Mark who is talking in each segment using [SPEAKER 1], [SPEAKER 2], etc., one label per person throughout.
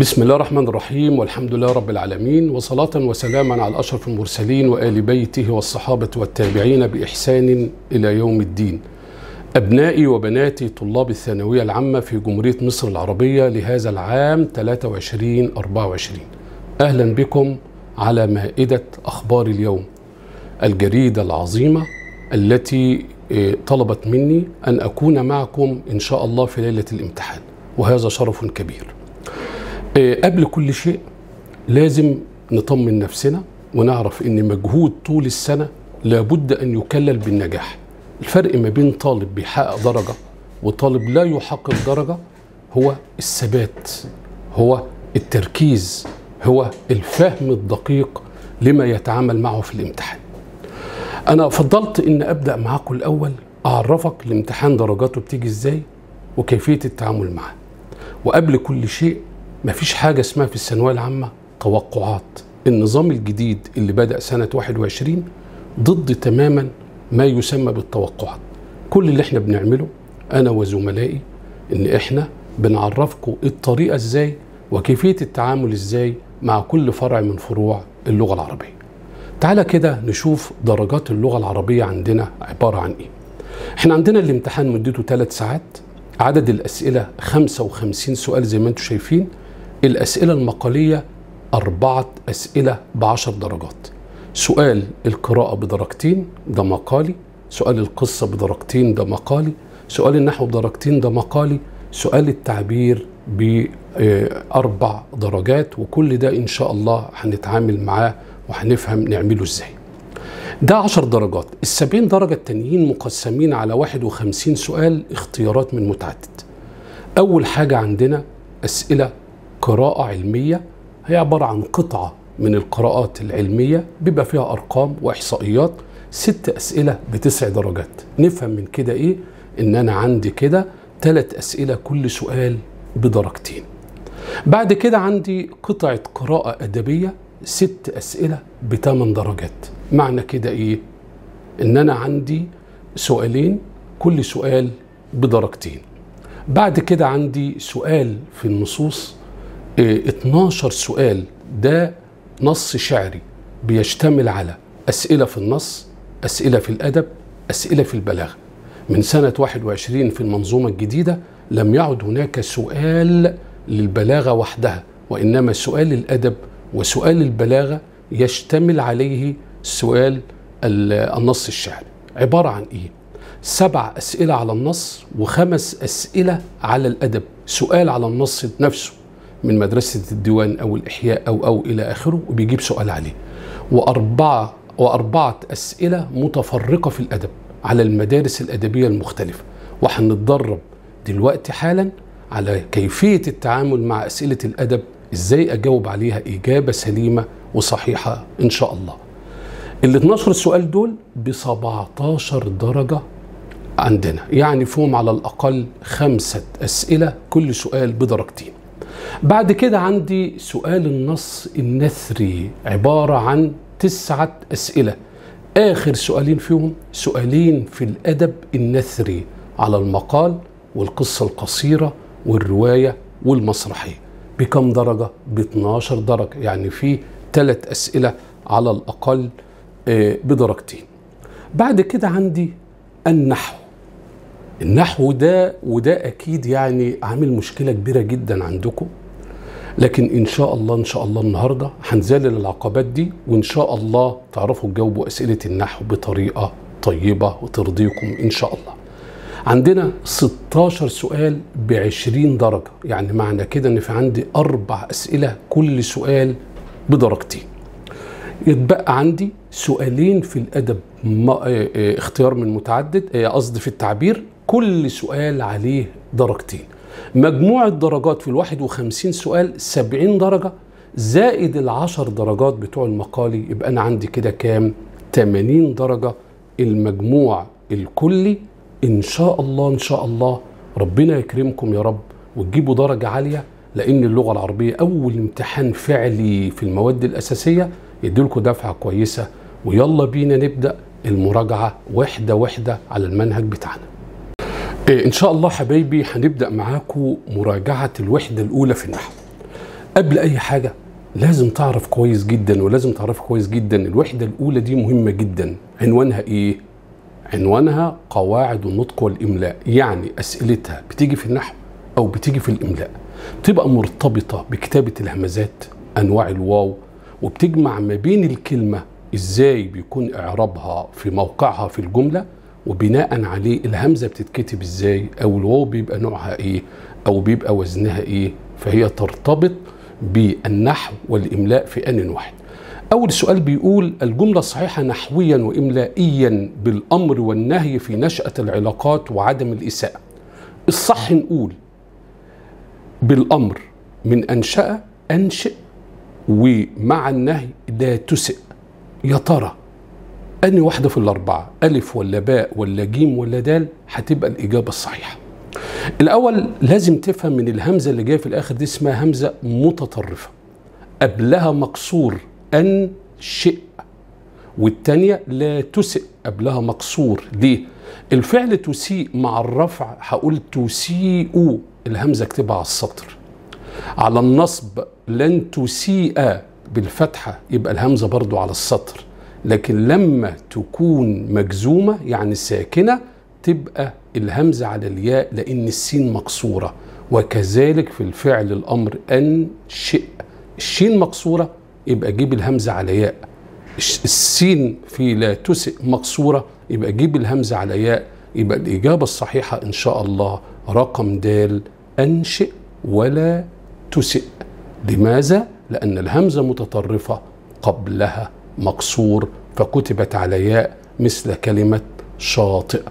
[SPEAKER 1] بسم الله الرحمن الرحيم والحمد لله رب العالمين وصلاة وسلاما على أشرف المرسلين وآل بيته والصحابة والتابعين بإحسان إلى يوم الدين أبنائي وبناتي طلاب الثانوية العامة في جمهورية مصر العربية لهذا العام 23-24 أهلا بكم على مائدة أخبار اليوم الجريدة العظيمة التي آه، طلبت مني أن أكون معكم إن شاء الله في ليلة الامتحان وهذا شرف كبير إيه، قبل كل شيء لازم نطمن نفسنا ونعرف ان مجهود طول السنه لابد ان يكلل بالنجاح الفرق ما بين طالب بيحقق درجه وطالب لا يحقق درجه هو الثبات هو التركيز هو الفهم الدقيق لما يتعامل معه في الامتحان انا فضلت ان ابدا معاكم الاول اعرفك الامتحان درجاته بتيجي ازاي وكيفيه التعامل معاه وقبل كل شيء مفيش حاجة اسمها في الثانوية العامة توقعات النظام الجديد اللي بدأ سنة 21 ضد تماما ما يسمى بالتوقعات كل اللي احنا بنعمله أنا وزملائي إن احنا بنعرفكم الطريقة ازاي وكيفية التعامل ازاي مع كل فرع من فروع اللغة العربية تعالى كده نشوف درجات اللغة العربية عندنا عبارة عن ايه احنا عندنا الامتحان مدته 3 ساعات عدد الأسئلة 55 سؤال زي ما انتم شايفين الأسئلة المقالية أربعة أسئلة بعشر درجات سؤال القراءة بدرجتين ده مقالي سؤال القصة بدرجتين ده مقالي سؤال النحو بدرجتين ده مقالي سؤال التعبير بأربع درجات وكل ده إن شاء الله هنتعامل معاه وهنفهم نعمله إزاي ده عشر درجات السبعين درجة التانيين مقسمين على واحد وخمسين سؤال اختيارات من متعدد أول حاجة عندنا أسئلة قراءة علمية هي عبارة عن قطعة من القراءات العلمية بيبقى فيها أرقام وإحصائيات ست أسئلة بتسع درجات نفهم من كده إيه إن أنا عندي كده ثلاث أسئلة كل سؤال بدرجتين بعد كده عندي قطعة قراءة أدبية ست أسئلة بثمان درجات معنى كده إيه؟ إن أنا عندي سؤالين كل سؤال بدرجتين بعد كده عندي سؤال في النصوص 12 سؤال ده نص شعري بيشتمل على أسئلة في النص أسئلة في الأدب أسئلة في البلاغة من سنة 21 في المنظومة الجديدة لم يعد هناك سؤال للبلاغة وحدها وإنما سؤال الأدب وسؤال البلاغة يشتمل عليه سؤال النص الشعري عبارة عن إيه؟ سبع أسئلة على النص وخمس أسئلة على الأدب سؤال على النص نفسه من مدرسة الديوان أو الإحياء أو أو إلى آخره وبيجيب سؤال عليه وأربعة وأربعة أسئلة متفرقة في الأدب على المدارس الأدبية المختلفة وهنتدرب دلوقتي حالا على كيفية التعامل مع أسئلة الأدب إزاي أجاوب عليها إجابة سليمة وصحيحة إن شاء الله ال 12 سؤال دول ب 17 درجة عندنا يعني فيهم على الأقل خمسة أسئلة كل سؤال بدرجتين بعد كده عندي سؤال النص النثري عبارة عن تسعة أسئلة آخر سؤالين فيهم سؤالين في الأدب النثري على المقال والقصة القصيرة والرواية والمسرحية بكم درجة؟ ب 12 درجة يعني في ثلاث أسئلة على الأقل آه، بدرجتين بعد كده عندي النحو النحو ده وده اكيد يعني عامل مشكله كبيره جدا عندكم لكن ان شاء الله ان شاء الله النهارده هنزلل العقبات دي وان شاء الله تعرفوا تجاوبوا اسئله النحو بطريقه طيبه وترضيكم ان شاء الله عندنا 16 سؤال ب 20 درجه يعني معنى كده ان في عندي اربع اسئله كل سؤال بدرجتين يتبقى عندي سؤالين في الادب آه، آه، اختيار من متعدد آه، قصدي في التعبير كل سؤال عليه درجتين مجموع الدرجات في الواحد وخمسين سؤال سبعين درجة زائد العشر درجات بتوع المقالي يبقى أنا عندي كده كام 80 درجة المجموع الكلي إن شاء الله إن شاء الله ربنا يكرمكم يا رب وتجيبوا درجة عالية لأن اللغة العربية أول امتحان فعلي في المواد الأساسية يديلكم دفعة كويسة ويلا بينا نبدأ المراجعة واحدة واحدة على المنهج بتاعنا إيه، ان شاء الله حبايبي هنبدا معاكم مراجعه الوحده الاولى في النحو قبل اي حاجه لازم تعرف كويس جدا ولازم تعرف كويس جدا الوحده الاولى دي مهمه جدا عنوانها ايه عنوانها قواعد النطق والاملاء يعني اسئلتها بتيجي في النحو او بتيجي في الاملاء بتبقى مرتبطه بكتابه الهمزات انواع الواو وبتجمع ما بين الكلمه ازاي بيكون اعرابها في موقعها في الجمله وبناء عليه الهمزه بتتكتب ازاي او الواو بيبقى نوعها ايه او بيبقى وزنها ايه فهي ترتبط بالنحو والاملاء في ان واحد اول سؤال بيقول الجمله الصحيحه نحويا واملائيا بالامر والنهي في نشاه العلاقات وعدم الاساءه الصح نقول بالامر من انشا انشئ ومع النهي لا تسئ يا ترى أني واحدة في الأربعة ألف ولا باء ولا جيم ولا دال هتبقى الإجابة الصحيحة الأول لازم تفهم من الهمزة اللي جاية في الآخر دي اسمها همزة متطرفة قبلها مقصور أن شئ والتانية لا تسئ قبلها مقصور دي الفعل تسيء مع الرفع هقول تسيء الهمزة اكتبها على السطر على النصب لن تسيء بالفتحة يبقى الهمزة برضو على السطر لكن لما تكون مجزومة يعني ساكنة تبقى الهمزة على الياء لأن السين مكسورة وكذلك في الفعل الأمر أنشئ الشين مكسورة يبقى جيب الهمزة على ياء السين في لا تسئ مكسورة يبقى جيب الهمزة على ياء يبقى الإجابة الصحيحة إن شاء الله رقم دال أنشئ ولا تسئ لماذا؟ لأن الهمزة متطرفة قبلها مقصور فكتبت على ياء مثل كلمة شاطئ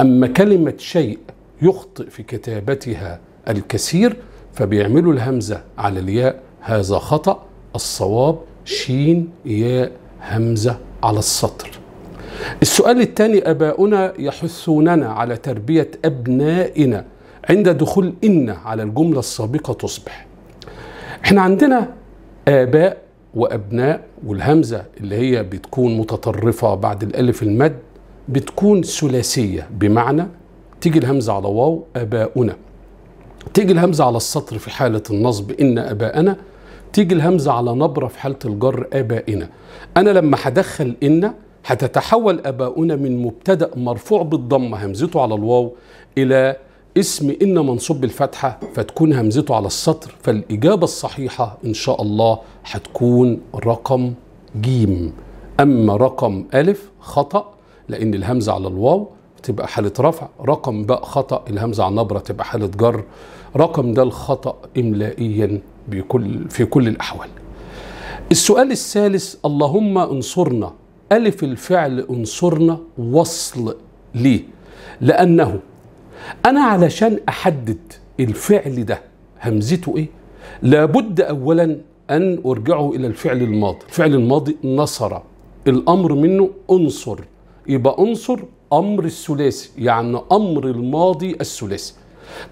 [SPEAKER 1] أما كلمة شيء يخطئ في كتابتها الكثير فبيعملوا الهمزة على الياء هذا خطأ الصواب شين ياء همزة على السطر السؤال الثاني أباؤنا يحثوننا على تربية أبنائنا عند دخول إن على الجملة السابقة تصبح احنا عندنا آباء وأبناء والهمزة اللي هي بتكون متطرفة بعد الألف المد بتكون ثلاثية بمعنى تيجي الهمزة على واو أباؤنا تيجي الهمزة على السطر في حالة النصب إن أباءنا تيجي الهمزة على نبرة في حالة الجر أبائنا أنا لما هدخل إن هتتحول أباؤنا من مبتدأ مرفوع بالضمة همزته على الواو إلى اسم إن منصوب بالفتحة فتكون همزته على السطر فالإجابة الصحيحة إن شاء الله هتكون رقم جيم أما رقم ألف خطأ لأن الهمزة على الواو تبقى حالة رفع رقم باء خطأ الهمزة على النبرة تبقى حالة جر رقم ده الخطأ إملائيا بكل في كل الأحوال السؤال الثالث اللهم انصرنا ألف الفعل انصرنا وصل ليه لأنه انا علشان احدد الفعل ده همزته ايه لابد اولا ان ارجعه الى الفعل الماضي الفعل الماضي نصر الامر منه انصر يبقى انصر امر الثلاثي يعني امر الماضي الثلاثي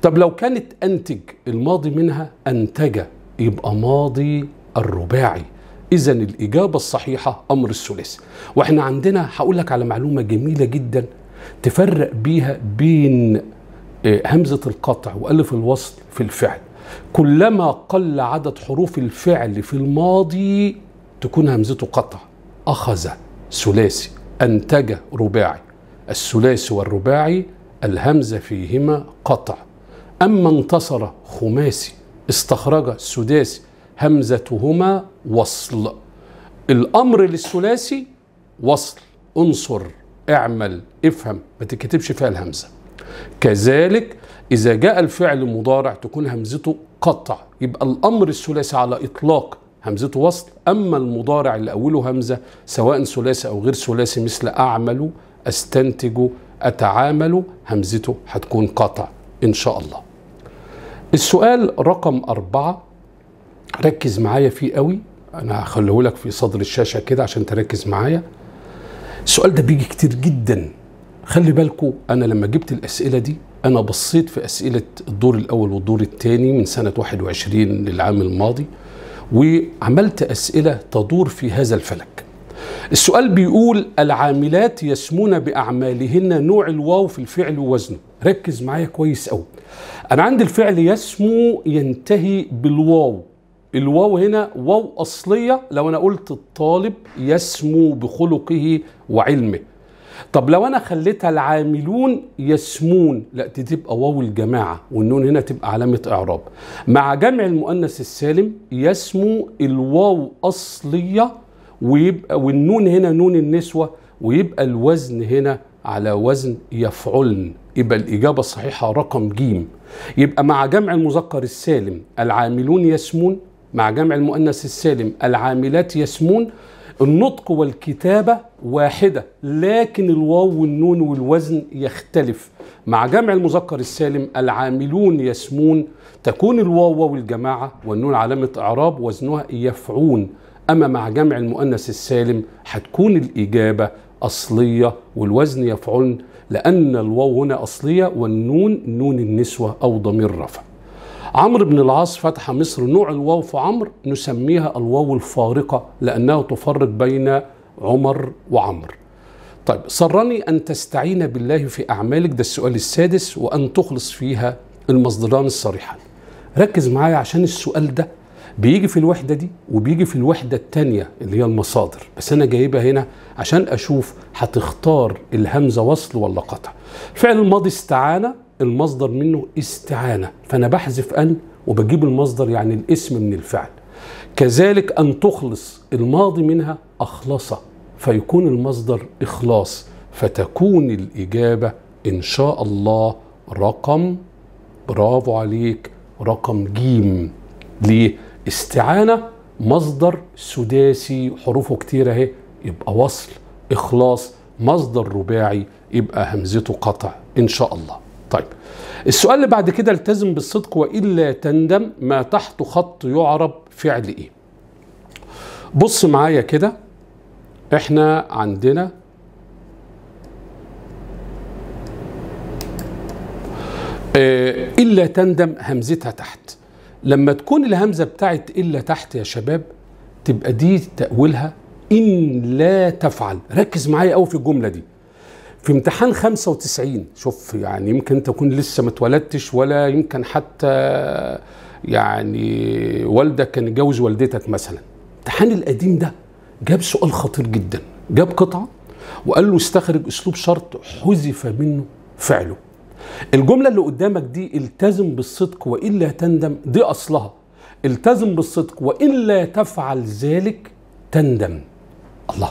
[SPEAKER 1] طب لو كانت انتج الماضي منها انتج يبقى ماضي الرباعي اذا الاجابه الصحيحه امر الثلاثي واحنا عندنا هقول لك على معلومه جميله جدا تفرق بيها بين إيه، همزة القطع وألف الوصل في الفعل كلما قل عدد حروف الفعل في الماضي تكون همزته قطع أخذ ثلاثي أنتج رباعي الثلاثي والرباعي الهمزة فيهما قطع أما انتصر خماسي استخرج سداسي همزتهما وصل الأمر للثلاثي وصل انصر اعمل افهم ما تتكتبش فيها الهمزه كذلك إذا جاء الفعل المضارع تكون همزته قطع يبقى الأمر الثلاثي على إطلاق همزته وصل أما المضارع اللي أوله همزة سواء ثلاثي أو غير ثلاثي مثل أعمل أستنتج أتعامل همزته هتكون قطع إن شاء الله السؤال رقم أربعة ركز معايا فيه قوي أنا هخليه لك في صدر الشاشة كده عشان تركز معايا السؤال ده بيجي كتير جداً خلي بالكو انا لما جبت الاسئله دي انا بصيت في اسئله الدور الاول والدور الثاني من سنه 21 للعام الماضي وعملت اسئله تدور في هذا الفلك السؤال بيقول العاملات يسمون باعمالهن نوع الواو في الفعل ووزنه ركز معايا كويس قوي انا عندي الفعل يسمو ينتهي بالواو الواو هنا واو اصليه لو انا قلت الطالب يسمو بخلقه وعلمه طب لو انا خليتها العاملون يسمون لا دي تبقى واو الجماعه والنون هنا تبقى علامه اعراب مع جمع المؤنث السالم يسمو الواو اصليه ويبقى والنون هنا نون النسوه ويبقى الوزن هنا على وزن يفعلن يبقى الإجابة الصحيحة رقم جيم يبقى مع جمع المذكر السالم العاملون يسمون مع جمع المؤنث السالم العاملات يسمون النطق والكتابة واحدة لكن الواو والنون والوزن يختلف مع جمع المذكر السالم العاملون يسمون تكون الواو والجماعة والنون علامة إعراب وزنها يفعون أما مع جمع المؤنث السالم هتكون الإجابة أصلية والوزن يفعلن لأن الواو هنا أصلية والنون نون النسوة أو ضمير رفع عمرو بن العاص فتح مصر نوع الواو في عمرو نسميها الواو الفارقة لأنها تفرق بين عمر وعمر طيب سرني أن تستعين بالله في أعمالك ده السؤال السادس وأن تخلص فيها المصدران الصريحان ركز معايا عشان السؤال ده بيجي في الوحدة دي وبيجي في الوحدة التانية اللي هي المصادر بس أنا جايبها هنا عشان أشوف هتختار الهمزة وصل ولا قطع فعل الماضي استعانة المصدر منه استعانة فأنا بحذف أن وبجيب المصدر يعني الاسم من الفعل كذلك أن تخلص الماضي منها أخلص فيكون المصدر إخلاص فتكون الإجابة إن شاء الله رقم برافو عليك رقم جيم ليه؟ استعانة مصدر سداسي حروفه كتيرة اهي يبقى وصل إخلاص مصدر رباعي يبقى همزته قطع إن شاء الله طيب السؤال اللي بعد كده التزم بالصدق والا تندم ما تحت خط يعرب فعل ايه بص معايا كده احنا عندنا آه، الا تندم همزتها تحت لما تكون الهمزه بتاعت الا تحت يا شباب تبقى دي تاويلها ان لا تفعل ركز معايا قوي في الجمله دي في امتحان 95 شوف يعني يمكن تكون لسه ما اتولدتش ولا يمكن حتى يعني والدك كان يتجوز والدتك مثلا الامتحان القديم ده جاب سؤال خطير جدا جاب قطعه وقال له استخرج اسلوب شرط حذف منه فعله الجمله اللي قدامك دي التزم بالصدق والا تندم دي اصلها التزم بالصدق والا تفعل ذلك تندم الله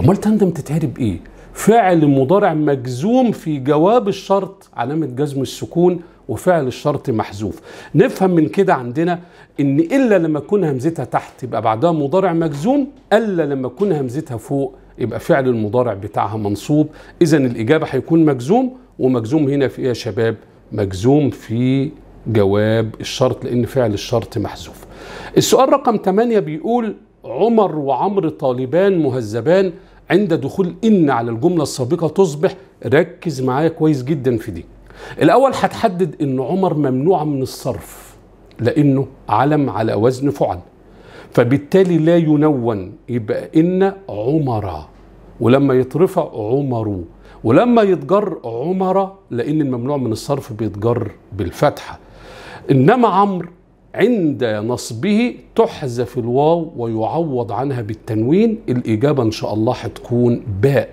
[SPEAKER 1] امال تندم تتعرب ايه فعل مضارع مجزوم في جواب الشرط علامة جزم السكون وفعل الشرط محذوف نفهم من كده عندنا ان الا لما تكون همزتها تحت يبقى بعدها مضارع مجزوم الا لما تكون همزتها فوق يبقى فعل المضارع بتاعها منصوب اذا الاجابه هيكون مجزوم ومجزوم هنا في ايه يا شباب مجزوم في جواب الشرط لان فعل الشرط محذوف السؤال رقم 8 بيقول عمر وعمر طالبان مهذبان عند دخول إن على الجملة السابقة تصبح ركز معايا كويس جدا في دي الأول هتحدد إن عمر ممنوع من الصرف لأنه علم على وزن فعل فبالتالي لا ينون يبقى إن عمر ولما يترفع عمرو ولما يتجر عمر لأن الممنوع من الصرف بيتجر بالفتحة إنما عمرو عند نصبه تحذف الواو ويعوض عنها بالتنوين الإجابة إن شاء الله هتكون باء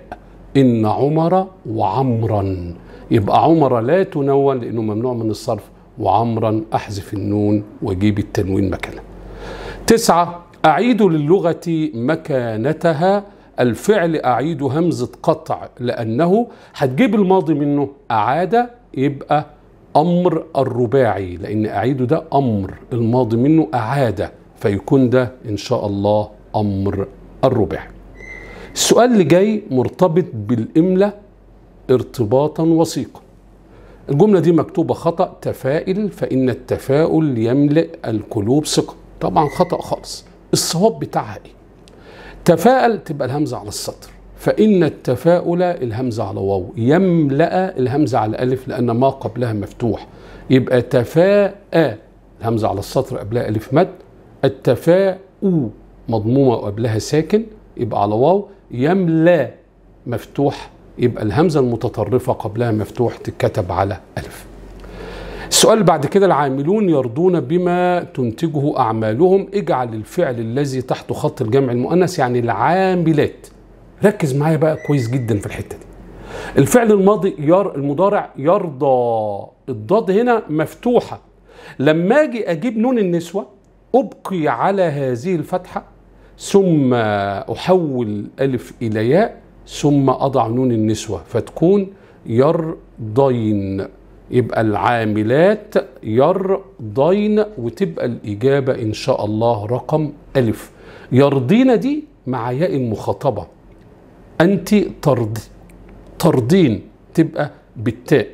[SPEAKER 1] إن عمر وعمرا يبقى عمر لا تنون لأنه ممنوع من الصرف وعمرا أحذف النون وأجيب التنوين مكانها تسعة أعيد للغة مكانتها الفعل أعيد همزة قطع لأنه هتجيب الماضي منه أعاد يبقى امر الرباعي لان اعيده ده امر الماضي منه اعاده فيكون ده ان شاء الله امر الرباعي السؤال اللي جاي مرتبط بالإملة ارتباطا وثيقا الجمله دي مكتوبه خطا تفائل فان التفاؤل يملئ القلوب ثقه طبعا خطا خالص الصواب بتاعها ايه تفائل تبقى الهمزه على السطر فإن التفاؤل الهمزة على واو يملأ الهمزة على ألف لأن ما قبلها مفتوح يبقى تفاء الهمزة على السطر قبلها ألف مد التفاء مضمومة وقبلها ساكن يبقى على واو يملا مفتوح يبقى الهمزة المتطرفة قبلها مفتوح تتكتب على ألف السؤال بعد كده العاملون يرضون بما تنتجه أعمالهم اجعل الفعل الذي تحت خط الجمع المؤنث يعني العاملات ركز معايا بقى كويس جدا في الحته دي الفعل الماضي ير المضارع يرضى الضاد هنا مفتوحه لما اجي اجيب نون النسوه ابقي على هذه الفتحه ثم احول الف الى ياء ثم اضع نون النسوه فتكون يرضين يبقى العاملات يرضين وتبقى الإجابة إن شاء الله رقم ألف يرضين دي مع ياء المخاطبة أنت ترضي ترضين تبقى بالتاء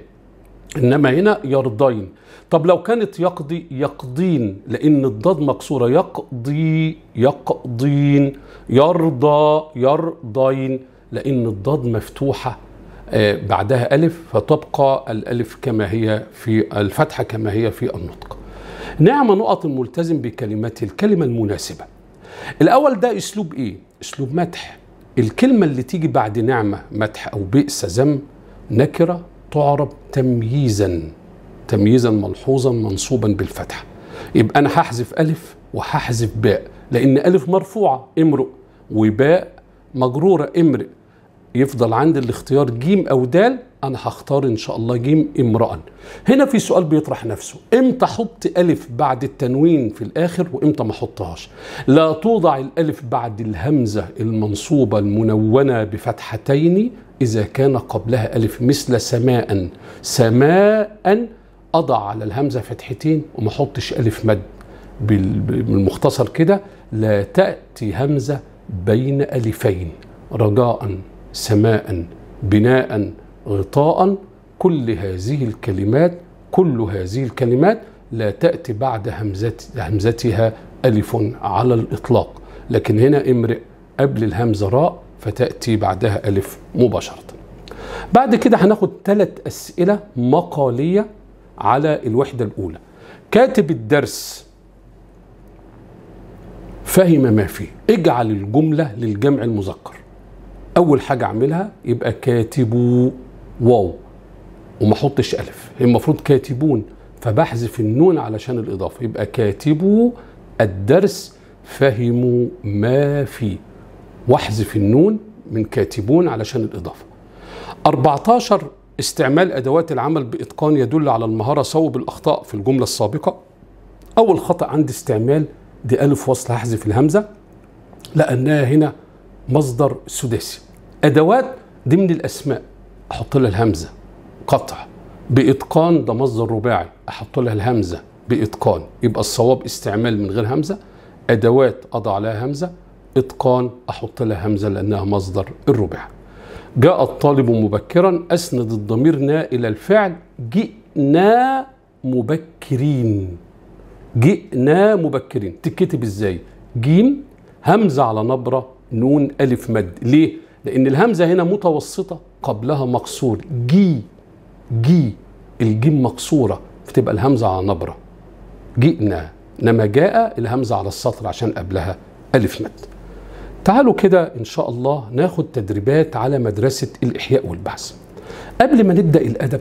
[SPEAKER 1] إنما هنا يرضين طب لو كانت يقضي يقضين لأن الضاد مكسورة يقضي يقضين يرضى يرضين لأن الضاد مفتوحة آه، بعدها ألف فتبقى الألف كما هي في الفتحة كما هي في النطق نعم نقط الملتزم بكلمات الكلمة المناسبة الأول ده أسلوب إيه؟ أسلوب مدح الكلمة اللي تيجي بعد نعمة مدح أو بئس ذم نكرة تعرب تمييزا تمييزا ملحوظا منصوبا بالفتحة يبقى أنا هحذف ألف وهحذف باء لأن ألف مرفوعة امرؤ وباء مجرورة امرئ يفضل عند الاختيار جيم أو دال انا هختار ان شاء الله جيم امرأ هنا في سؤال بيطرح نفسه امتى احط الف بعد التنوين في الاخر وامتى ما احطهاش لا توضع الالف بعد الهمزه المنصوبه المنونه بفتحتين اذا كان قبلها الف مثل سماء سماء اضع على الهمزه فتحتين وما احطش الف مد بالمختصر كده لا تاتي همزه بين الفين رجاء سماء بناء غطاء كل هذه الكلمات كل هذه الكلمات لا تأتي بعد همزت همزتها ألف على الإطلاق لكن هنا امرئ قبل الهمزة راء فتأتي بعدها ألف مباشرة بعد كده هناخد ثلاث أسئلة مقالية على الوحدة الأولى كاتب الدرس فهم ما فيه اجعل الجملة للجمع المذكر أول حاجة أعملها يبقى كاتبوا واو وما احطش الف هي المفروض كاتبون فبحذف النون علشان الاضافه يبقى كاتبوا الدرس فهموا ما فيه واحذف النون من كاتبون علشان الاضافه 14 استعمال ادوات العمل باتقان يدل على المهاره صوب الاخطاء في الجمله السابقه اول خطا عند استعمال دي الف وصل هحذف الهمزه لانها هنا مصدر سداسي ادوات ضمن الاسماء احط لها الهمزه قطع باتقان ده مصدر رباعي احط لها الهمزه باتقان يبقى الصواب استعمال من غير همزه ادوات اضع لها همزه اتقان احط لها همزه لانها مصدر الرباعي جاء الطالب مبكرا اسند الضمير نا الى الفعل جئنا مبكرين جئنا مبكرين تتكتب ازاي جيم همزه على نبره نون الف مد ليه لأن الهمزة هنا متوسطة قبلها مقصور جي جي الجيم مقصورة فتبقى الهمزة على نبرة جئنا لما جاء الهمزة على السطر عشان قبلها ألف مد تعالوا كده إن شاء الله ناخد تدريبات على مدرسة الإحياء والبحث قبل ما نبدأ الأدب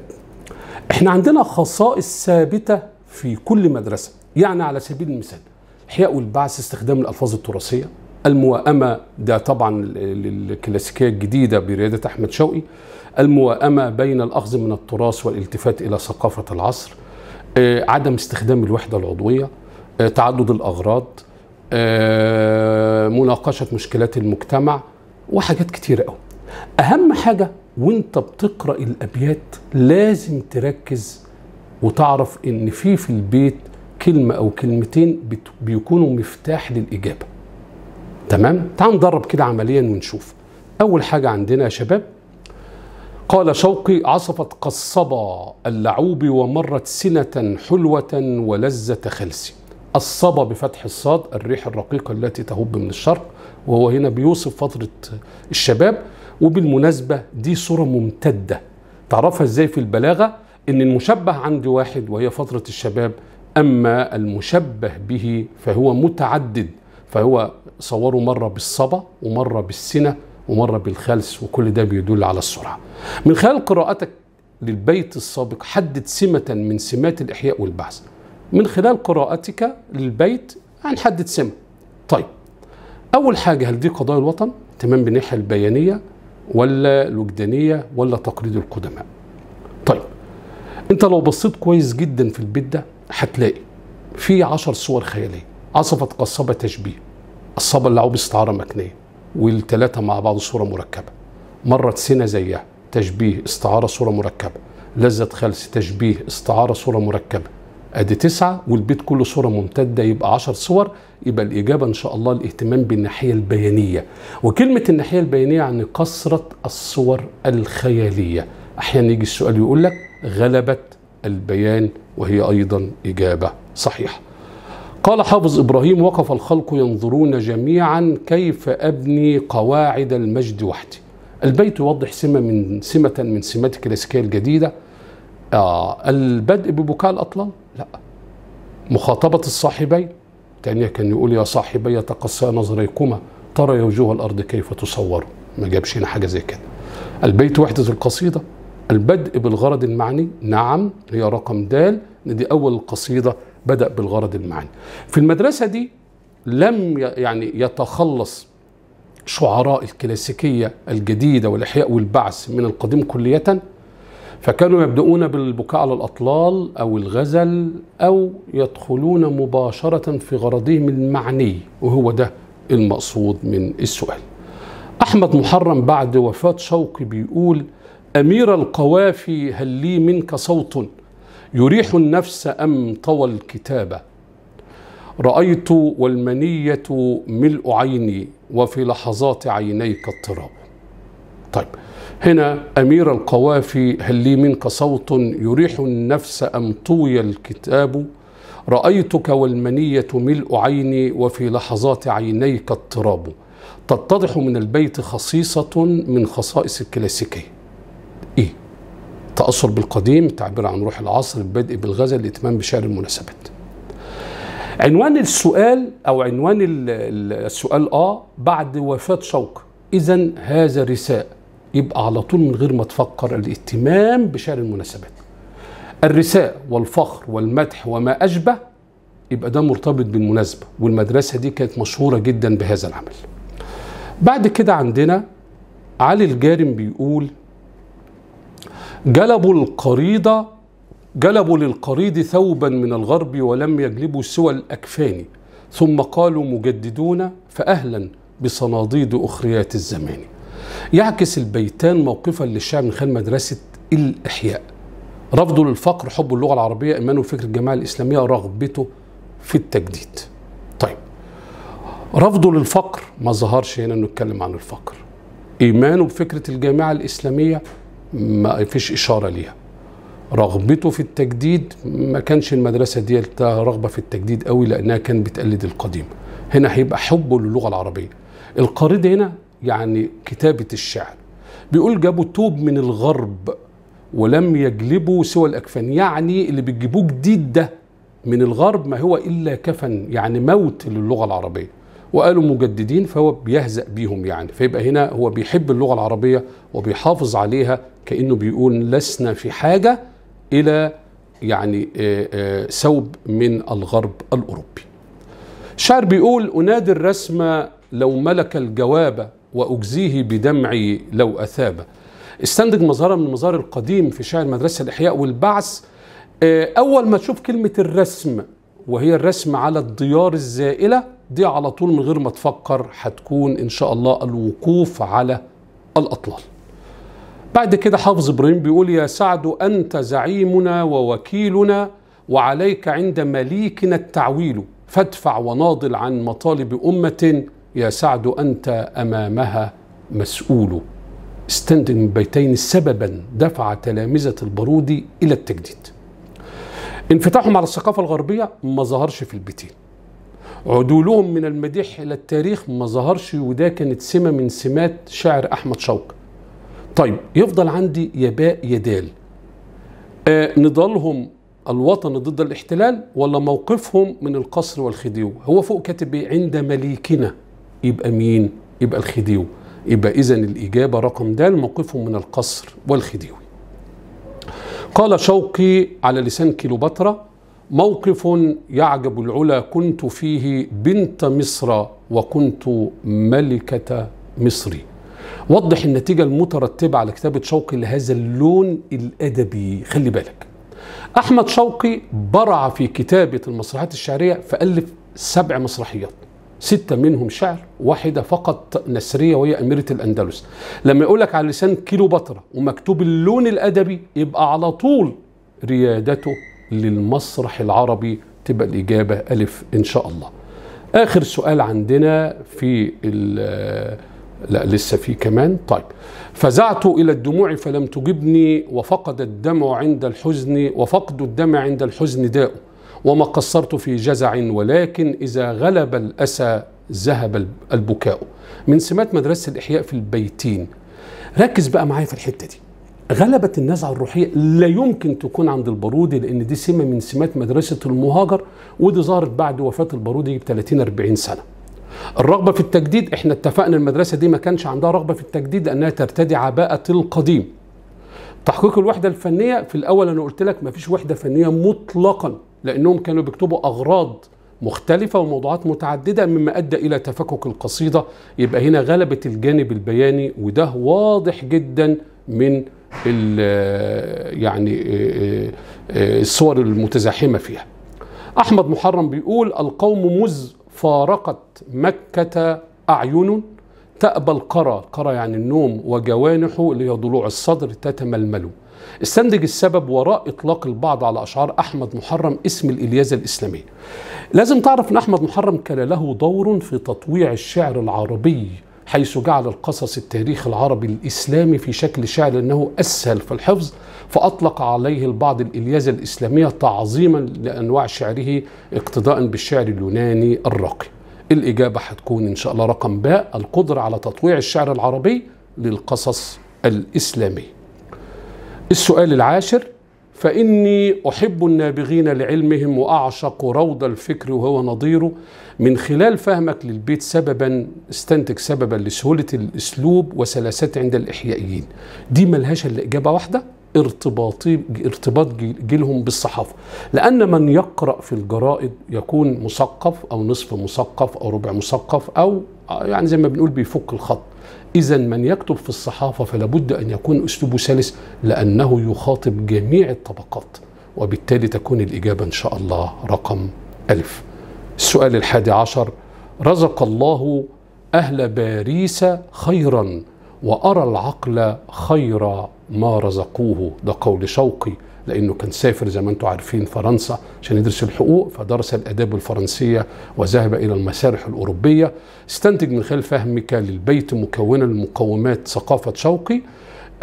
[SPEAKER 1] احنا عندنا خصائص ثابتة في كل مدرسة يعني على سبيل المثال إحياء والبعث استخدام الألفاظ التراثية الموائمة ده طبعا الكلاسيكية الجديدة بريادة أحمد شوقي الموائمة بين الأخذ من التراث والالتفات إلى ثقافة العصر آه، عدم استخدام الوحدة العضوية آه، تعدد الأغراض آه، مناقشة مشكلات المجتمع وحاجات كتيرة قوي أهم حاجة وانت بتقرأ الأبيات لازم تركز وتعرف ان في في البيت كلمة أو كلمتين بيكونوا مفتاح للإجابة تمام تعال نجرب كده عمليا ونشوف اول حاجه عندنا يا شباب قال شوقي عصفت قصبة اللعوب ومرت سنة حلوة ولذة خلس الصبا بفتح الصاد الريح الرقيقة التي تهب من الشرق وهو هنا بيوصف فترة الشباب وبالمناسبة دي صورة ممتدة تعرفها ازاي في البلاغة ان المشبه عند واحد وهي فترة الشباب اما المشبه به فهو متعدد فهو صوروا مرة بالصبا ومرة بالسنة ومرة بالخلس وكل ده بيدل على السرعة من خلال قراءتك للبيت السابق حدد سمة من سمات الإحياء والبعث من خلال قراءتك للبيت هنحدد سمة طيب أول حاجة هل دي قضايا الوطن تمام بالناحية البيانية ولا الوجدانية ولا تقليد القدماء طيب انت لو بصيت كويس جدا في البيت ده هتلاقي في عشر صور خيالية عصفت قصبة تشبيه الصبا اللي عوب استعاره مكنيه والثلاثه مع بعض صوره مركبه مرت سنه زيها تشبيه استعاره صوره مركبه لذة خالص تشبيه استعاره صوره مركبه ادي تسعه والبيت كله صوره ممتده يبقى عشر صور يبقى الاجابه ان شاء الله الاهتمام بالناحيه البيانيه وكلمه الناحيه البيانيه يعني كثره الصور الخياليه احيانا يجي السؤال يقول لك غلبت البيان وهي ايضا اجابه صحيحه قال حافظ إبراهيم وقف الخلق ينظرون جميعا كيف أبني قواعد المجد وحدي البيت يوضح سمة من سمة من سمات الكلاسيكية الجديدة آه البدء ببكاء الأطلال لا مخاطبة الصاحبين تانية كان يقول يا صاحبي تقصى نظريكما ترى وجوه الأرض كيف تصور ما جابش هنا حاجة زي كده البيت وحدة القصيدة البدء بالغرض المعني نعم هي رقم دال دي أول القصيدة بدأ بالغرض المعني في المدرسة دي لم يعني يتخلص شعراء الكلاسيكية الجديدة والإحياء والبعث من القديم كلية فكانوا يبدؤون بالبكاء على الأطلال أو الغزل أو يدخلون مباشرة في غرضهم المعني وهو ده المقصود من السؤال أحمد محرم بعد وفاة شوقي بيقول أمير القوافي هل لي منك صوت يريح النفس أم طوى الكتابة رأيت والمنية ملء عيني وفي لحظات عينيك اضطراب طيب هنا أمير القوافي هل لي منك صوت يريح النفس أم طوي الكتاب رأيتك والمنية ملء عيني وفي لحظات عينيك اضطراب تتضح من البيت خصيصة من خصائص الكلاسيكية التأثر بالقديم التعبير عن روح العصر البدء بالغزل الاتمام بشعر المناسبات عنوان السؤال أو عنوان السؤال آه بعد وفاة شوقي إذا هذا رساء يبقى على طول من غير ما تفكر الاهتمام بشعر المناسبات الرساء والفخر والمدح وما أشبه يبقى ده مرتبط بالمناسبة والمدرسة دي كانت مشهورة جدا بهذا العمل بعد كده عندنا علي الجارم بيقول جلبوا القريضة جلبوا للقريض ثوبا من الغرب ولم يجلبوا سوى الأكفان ثم قالوا مجددون فأهلا بصناديد أخريات الزمان يعكس البيتان موقفا للشعب من خلال مدرسة الإحياء رفضه للفقر حب اللغة العربية إيمانه بفكر الجماعة الإسلامية رغبته في التجديد طيب رفضه للفقر ما ظهرش هنا نتكلم عن الفقر إيمانه بفكرة الجامعة الإسلامية ما فيش اشاره ليها رغبته في التجديد ما كانش المدرسه دي رغبه في التجديد قوي لانها كانت بتقلد القديم هنا هيبقى حبه للغه العربيه القارد هنا يعني كتابه الشعر بيقول جابوا توب من الغرب ولم يجلبوا سوى الاكفان يعني اللي بيجيبوه جديد ده من الغرب ما هو الا كفن يعني موت للغه العربيه وقالوا مجددين فهو بيهزأ بيهم يعني فيبقى هنا هو بيحب اللغه العربيه وبيحافظ عليها كانه بيقول لسنا في حاجه الى يعني آه، آه، ثوب من الغرب الاوروبي الشاعر بيقول انادي الرسم لو ملك الجواب واجزيه بدمعي لو اثاب استنتج مظهرة من المظاهر القديم في شعر مدرسة الإحياء والبعث آه، أول ما تشوف كلمة الرسم وهي الرسم على الديار الزائلة دي على طول من غير ما تفكر هتكون إن شاء الله الوقوف على الأطلال بعد كده حافظ ابراهيم بيقول يا سعد انت زعيمنا ووكيلنا وعليك عند مليكنا التعويل فادفع وناضل عن مطالب امه يا سعد انت امامها مسؤول استند من بيتين سببا دفع تلامذه البارودي الى التجديد انفتاحهم على الثقافه الغربيه ما ظهرش في البيتين عدولهم من المديح الى التاريخ ما ظهرش وده كانت سمه من سمات شعر احمد شوقي طيب يفضل عندي يا باء يا دال آه نضالهم الوطن ضد الاحتلال ولا موقفهم من القصر والخديو هو فوق كاتب ايه عند مليكنا يبقى مين يبقى الخديو يبقى اذا الاجابه رقم د موقفهم من القصر والخديوي قال شوقي على لسان كيلوباترا موقف يعجب العلا كنت فيه بنت مصر وكنت ملكة مصري وضح النتيجة المترتبة على كتابة شوقي لهذا اللون الأدبي خلي بالك أحمد شوقي برع في كتابة المسرحيات الشعرية فألف سبع مسرحيات ستة منهم شعر واحدة فقط نسرية وهي أميرة الأندلس لما يقولك على لسان كيلوباترا ومكتوب اللون الأدبي يبقى على طول ريادته للمسرح العربي تبقى الإجابة ألف إن شاء الله آخر سؤال عندنا في لا لسه في كمان طيب فزعت إلى الدموع فلم تجبني وفقد الدمع عند الحزن وفقد الدمع عند الحزن داء وما قصرت في جزع ولكن إذا غلب الأسى ذهب البكاء من سمات مدرسة الإحياء في البيتين ركز بقى معايا في الحتة دي غلبة النزعة الروحية لا يمكن تكون عند البارودي لأن دي سمة من سمات مدرسة المهاجر ودي ظهرت بعد وفاة البارودي ب 30 40 سنة الرغبه في التجديد احنا اتفقنا المدرسه دي ما كانش عندها رغبه في التجديد لانها ترتدي عباءه القديم تحقيق الوحده الفنيه في الاول انا قلت لك ما فيش وحده فنيه مطلقا لانهم كانوا بيكتبوا اغراض مختلفة وموضوعات متعددة مما أدى إلى تفكك القصيدة يبقى هنا غلبت الجانب البياني وده واضح جدا من آه، يعني آه، آه، الصور المتزاحمة فيها أحمد محرم بيقول القوم مز فارقت مكة أعين تأبى القرى قرى يعني النوم وجوانحه اللي هي ضلوع الصدر تتململ استندج السبب وراء إطلاق البعض على أشعار أحمد محرم اسم الإلياذة الإسلامية لازم تعرف أن أحمد محرم كان له دور في تطويع الشعر العربي حيث جعل القصص التاريخ العربي الإسلامي في شكل شعر أنه أسهل في الحفظ فأطلق عليه البعض الإلياذة الإسلامية تعظيما لأنواع شعره اقتداء بالشعر اليوناني الراقي الإجابة هتكون إن شاء الله رقم باء القدرة على تطويع الشعر العربي للقصص الإسلامي السؤال العاشر فإني أحب النابغين لعلمهم وأعشق روض الفكر وهو نظيره من خلال فهمك للبيت سببا استنتج سببا لسهولة الأسلوب وسلاسته عند الإحيائيين دي ملهاش إلا إجابة واحدة ارتباطي ارتباط جيلهم بالصحافه لان من يقرا في الجرائد يكون مثقف او نصف مثقف او ربع مثقف او يعني زي ما بنقول بيفك الخط إذا من يكتب في الصحافة فلا بد أن يكون أسلوبه سلس لأنه يخاطب جميع الطبقات وبالتالي تكون الإجابة إن شاء الله رقم ألف السؤال الحادي عشر رزق الله أهل باريس خيرا وأرى العقل خير ما رزقوه ده قول شوقي لانه كان سافر زي ما انتم عارفين فرنسا عشان يدرس الحقوق فدرس الاداب الفرنسيه وذهب الى المسارح الاوروبيه استنتج من خلال فهمك للبيت مكونا المقومات ثقافه شوقي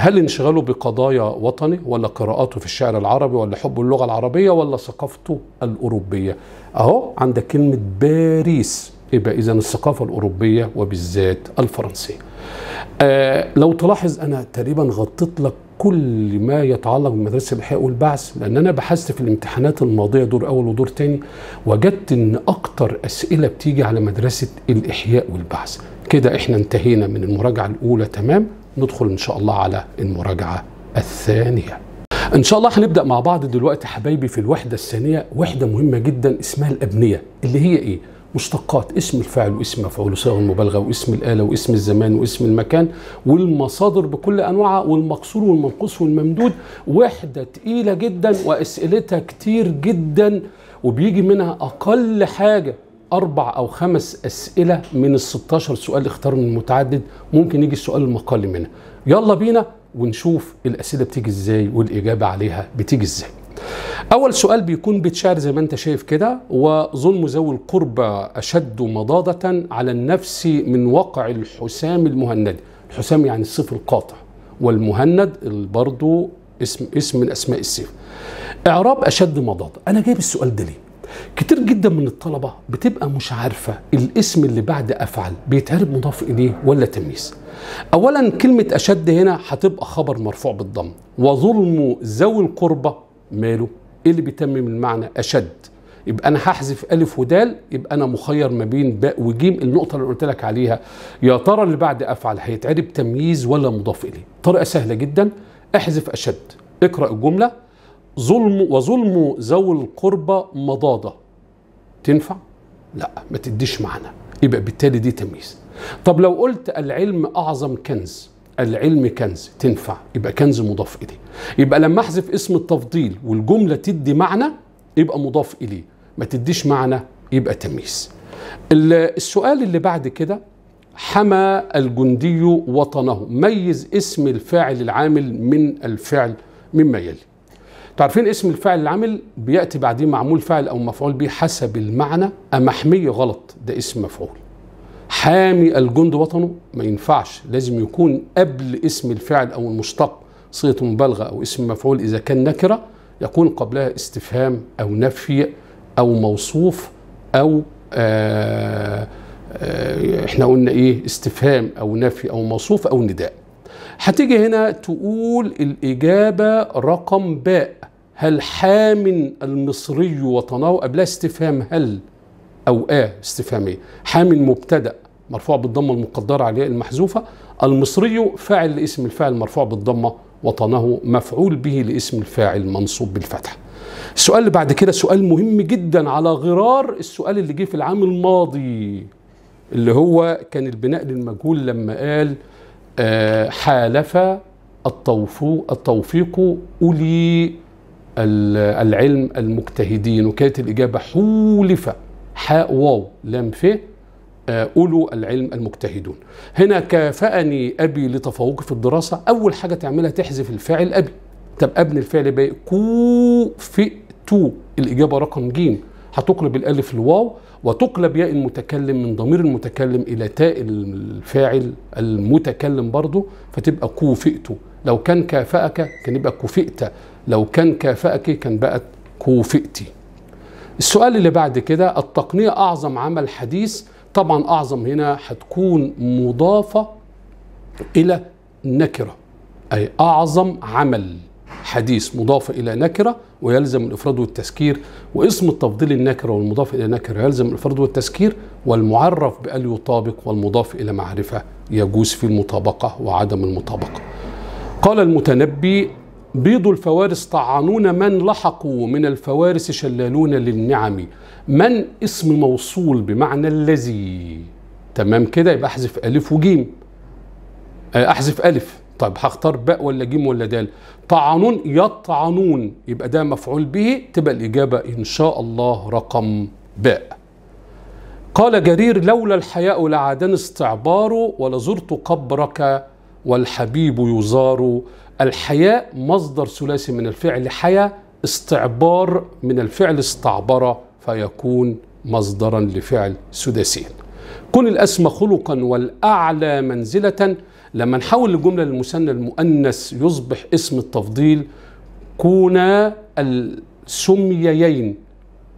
[SPEAKER 1] هل انشغاله بقضايا وطني ولا قراءاته في الشعر العربي ولا حب اللغه العربيه ولا ثقافته الاوروبيه اهو عندك كلمه باريس يبقى اذا الثقافه الاوروبيه وبالذات الفرنسيه آه لو تلاحظ انا تقريبا غطيت لك كل ما يتعلق بمدرسه الاحياء والبعث لان انا بحثت في الامتحانات الماضيه دور اول ودور تاني وجدت ان اكتر اسئله بتيجي على مدرسه الاحياء والبعث كده احنا انتهينا من المراجعه الاولى تمام ندخل ان شاء الله على المراجعه الثانيه ان شاء الله هنبدا مع بعض دلوقتي حبايبي في الوحده الثانيه وحده مهمه جدا اسمها الابنيه اللي هي ايه مشتقات اسم الفاعل واسم مفعول وصيغ المبالغه واسم الاله واسم الزمان واسم المكان والمصادر بكل انواعها والمقصور والمنقوص والممدود وحده تقيله جدا واسئلتها كتير جدا وبيجي منها اقل حاجه اربع او خمس اسئله من ال 16 سؤال اختار من المتعدد ممكن يجي السؤال المقال منها يلا بينا ونشوف الاسئله بتيجي ازاي والاجابه عليها بتيجي ازاي اول سؤال بيكون بتشعر زي ما انت شايف كده وظلم ذوي القربى اشد مضاده على النفس من وقع الحسام المهند الحسام يعني السيف القاطع والمهند برضه اسم اسم من اسماء السيف اعراب اشد مضاده انا جايب السؤال ده ليه كتير جدا من الطلبة بتبقى مش عارفة الاسم اللي بعد أفعل بيتعرب مضاف إليه ولا تمييز أولا كلمة أشد هنا هتبقى خبر مرفوع بالضم وظلم ذوي القربة ماله ايه اللي بيتمم المعنى اشد يبقى انا هحذف الف ودال يبقى انا مخير ما بين باء وجيم النقطه اللي قلت لك عليها يا ترى اللي بعد افعل هيتعرب تمييز ولا مضاف اليه طريقه سهله جدا احذف اشد اقرا الجمله ظلم وظلم ذوي القربى مضاده تنفع لا ما تديش معنى يبقى بالتالي دي تمييز طب لو قلت العلم اعظم كنز العلم كنز تنفع يبقى كنز مضاف اليه يبقى لما احذف اسم التفضيل والجمله تدي معنى يبقى مضاف اليه ما تديش معنى يبقى تمييز السؤال اللي بعد كده حمى الجندي وطنه ميز اسم الفاعل العامل من الفعل مما يلي تعرفين اسم الفاعل العامل بياتي بعديه معمول فاعل او مفعول به حسب المعنى امحميه غلط ده اسم مفعول حامي الجند وطنه ما ينفعش لازم يكون قبل اسم الفعل أو المشتق صيغة مبالغة أو اسم مفعول إذا كان نكرة يكون قبلها استفهام أو نفي أو موصوف أو آآ آه، آآ آه، احنا قلنا ايه استفهام او نفي او موصوف او نداء هتيجي هنا تقول الاجابه رقم باء هل حام المصري وطنه قبلها استفهام هل أو آه استفهامية حامل مبتدأ مرفوع بالضمة المقدرة عليه المحذوفة المصري فاعل لاسم الفاعل مرفوع بالضمة وطنه مفعول به لاسم الفاعل منصوب بالفتحة السؤال اللي بعد كده سؤال مهم جدا على غرار السؤال اللي جه في العام الماضي اللي هو كان البناء للمجهول لما قال آه حالف التوفيق, التوفيق أولي العلم المجتهدين وكانت الإجابة حولفة حاء واو لام في آه، أولو العلم المجتهدون هنا كافأني أبي لتفوقي في الدراسة أول حاجة تعملها تحذف الفاعل أبي طب أبن الفعل بقى كو في تو الإجابة رقم جيم هتقلب الألف الواو وتقلب ياء المتكلم من ضمير المتكلم إلى تاء الفاعل المتكلم برضه فتبقى كوفئت لو كان كافأك كان يبقى كوفئت لو كان كافأك كان بقت كوفئتي السؤال اللي بعد كده التقنية أعظم عمل حديث طبعا أعظم هنا هتكون مضافة إلى نكرة أي أعظم عمل حديث مضافة إلى نكرة ويلزم الإفراد والتذكير واسم التفضيل النكرة والمضاف إلى نكرة يلزم الإفراد والتذكير والمعرف بأل يطابق والمضاف إلى معرفة يجوز في المطابقة وعدم المطابقة قال المتنبي بيض الفوارس طعنون من لحقوا من الفوارس شلالون للنعم من اسم موصول بمعنى الذي تمام كده يبقى احذف الف وجيم آه، احذف الف طب هختار باء ولا جيم ولا دال طعنون يطعنون يبقى ده مفعول به تبقى الاجابه ان شاء الله رقم باء قال جرير لولا الحياء لعادن استعباره ولزرت قبرك والحبيب يزار الحياء مصدر ثلاثي من الفعل حياء استعبار من الفعل استعبر فيكون مصدرا لفعل سداسي كن الأسمى خلقا والأعلى منزلة لما نحول الجملة للمثنى المؤنث يصبح اسم التفضيل كونا السميين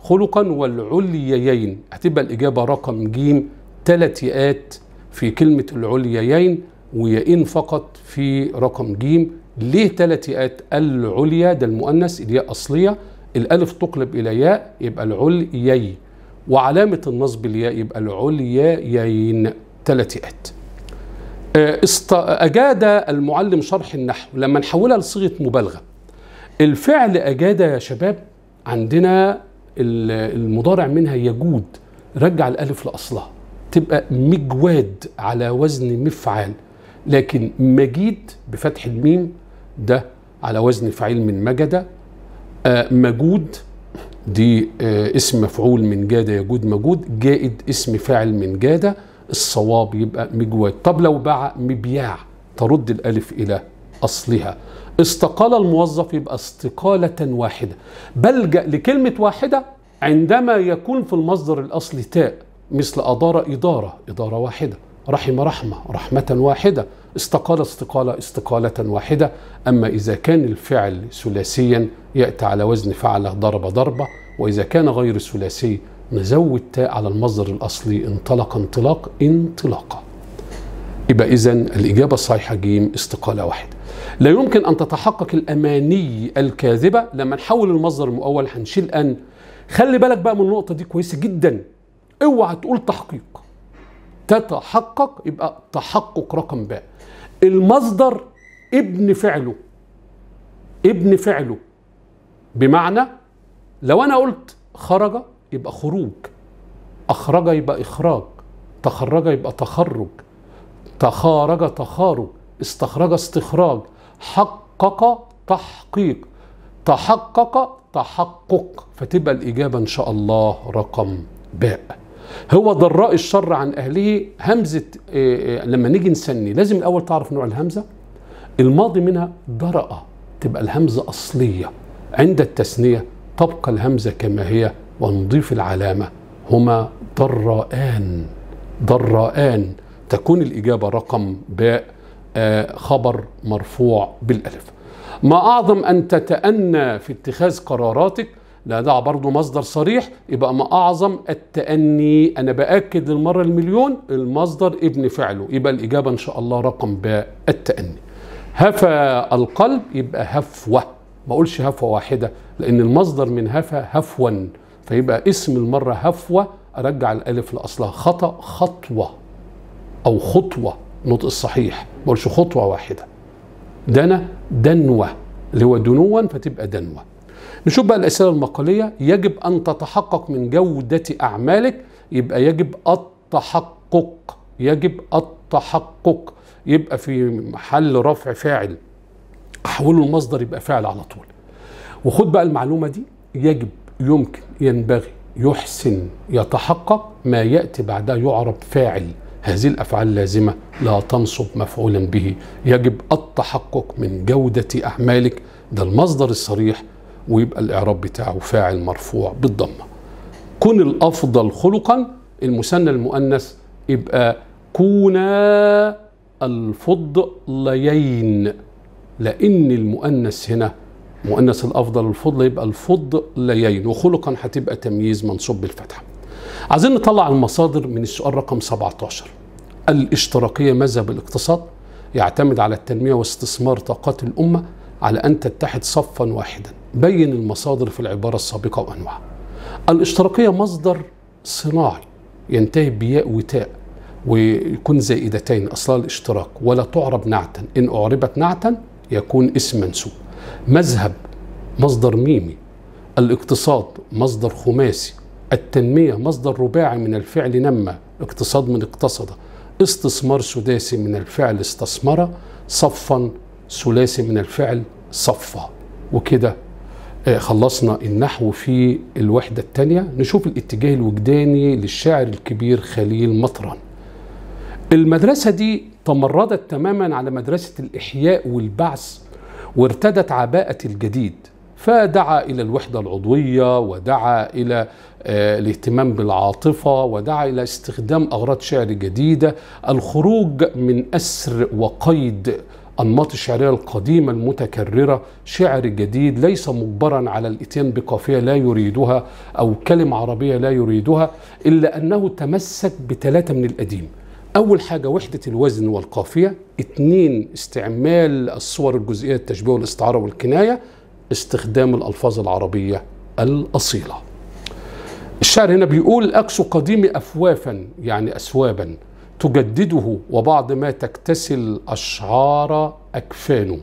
[SPEAKER 1] خلقا والعليين هتبقى الإجابة رقم جيم ثلاث ياءات في كلمة العليين ويائين فقط في رقم جيم ليه ثلاث ياءات العليا ده المؤنث الياء اصليه الالف تقلب الى ياء يبقى العليي وعلامه النصب الياء يبقى العليايين ثلاث ياءات آه، أجاد المعلم شرح النحو لما نحولها لصيغة مبالغة الفعل أجاد يا شباب عندنا المضارع منها يجود رجع الألف لأصلها تبقى مجواد على وزن مفعال لكن مجيد بفتح الميم ده على وزن فعيل من مجد آه، مجود دي آه، اسم مفعول من جاد يجود مجود جائد اسم فاعل من جاد الصواب يبقى مجواد طب لو باع مبياع ترد الالف الى اصلها استقال الموظف يبقى استقالة واحدة بلجأ لكلمة واحدة عندما يكون في المصدر الأصلي تاء مثل أدار إدارة إدارة واحدة رحم رحمة رحمة واحدة استقال استقالة استقالة واحدة أما إذا كان الفعل ثلاثيا يأتي على وزن فعله ضرب ضربة وإذا كان غير ثلاثي نزود تاء على المصدر الأصلي انطلق انطلاق انطلاقة يبقى إذا الإجابة الصحيحة جيم استقالة واحدة لا يمكن أن تتحقق الأماني الكاذبة لما نحول المصدر المؤول هنشيل أن خلي بالك بقى من النقطة دي كويسة جدا اوعى تقول تحقيق تتحقق يبقى تحقق رقم باء المصدر ابن فعله ابن فعله بمعنى لو انا قلت خرج يبقى خروج اخرج يبقى اخراج تخرج يبقى تخرج تخارج تخارج استخرج استخراج حقق تحقيق تحقق تحقق فتبقى الاجابه ان شاء الله رقم باء هو ضراء الشر عن اهله همزه آه، آه، لما نيجي نسني لازم الاول تعرف نوع الهمزه الماضي منها ضرأ تبقى الهمزه اصليه عند التثنيه تبقى الهمزه كما هي ونضيف العلامه هما ضراءان ضراءان تكون الاجابه رقم باء خبر مرفوع بالالف ما اعظم ان تتأنى في اتخاذ قراراتك لا ده برضو مصدر صريح يبقى ما أعظم التأني أنا بأكد للمرة المليون المصدر ابن فعله يبقى الإجابة إن شاء الله رقم باء التأني هفى القلب يبقى هفوة ما أقولش هفوة واحدة لأن المصدر من هفى هفوا فيبقى اسم المرة هفوة أرجع الألف لأصلها خطأ خطوة أو خطوة نطق الصحيح ما أقولش خطوة واحدة دنا دنوة اللي هو دنوا فتبقى دنوه نشوف بقى الأسئلة المقالية يجب أن تتحقق من جودة أعمالك يبقى يجب التحقق يجب التحقق يبقى في محل رفع فاعل أحوله المصدر يبقى فاعل على طول وخد بقى المعلومة دي يجب يمكن ينبغي يحسن يتحقق ما يأتي بعدها يعرب فاعل هذه الأفعال لازمة لا تنصب مفعولا به يجب التحقق من جودة أعمالك ده المصدر الصريح ويبقى الاعراب بتاعه فاعل مرفوع بالضمه كن الافضل خلقا المثنى المؤنث يبقى كونا الفضليين لان المؤنث هنا مؤنث الافضل الفضل يبقى الفضليين وخلقا هتبقى تمييز منصوب بالفتحه عايزين نطلع المصادر من السؤال رقم 17 الاشتراكيه مذهب الاقتصاد يعتمد على التنميه واستثمار طاقات الامه على ان تتحد صفا واحدا بين المصادر في العبارة السابقة وأنواعها الاشتراكية مصدر صناعي ينتهي بياء وتاء ويكون زائدتين أصلها الاشتراك ولا تعرب نعتا إن أعربت نعتا يكون اسم منسوب مذهب مصدر ميمي الاقتصاد مصدر خماسي التنمية مصدر رباعي من الفعل نمى اقتصاد من اقتصد استثمار سداسي من الفعل استثمر صفا ثلاثي من الفعل صفا وكده آه، خلصنا النحو في الوحدة الثانية نشوف الاتجاه الوجداني للشاعر الكبير خليل مطران المدرسة دي تمردت تماما على مدرسة الإحياء والبعث وارتدت عباءة الجديد فدعا إلى الوحدة العضوية ودعا إلى آه، الاهتمام بالعاطفة ودعا إلى استخدام أغراض شعر جديدة الخروج من أسر وقيد أنماط الشعرية القديمة المتكررة شعر جديد ليس مجبرا على الإتيان بقافية لا يريدها أو كلمة عربية لا يريدها إلا أنه تمسك بثلاثة من القديم أول حاجة وحدة الوزن والقافية اثنين استعمال الصور الجزئية التشبيه والاستعارة والكناية استخدام الألفاظ العربية الأصيلة الشعر هنا بيقول أكسو قديم أفوافا يعني أسوابا تجدده وبعض ما تكتسي الأشعار أكفانه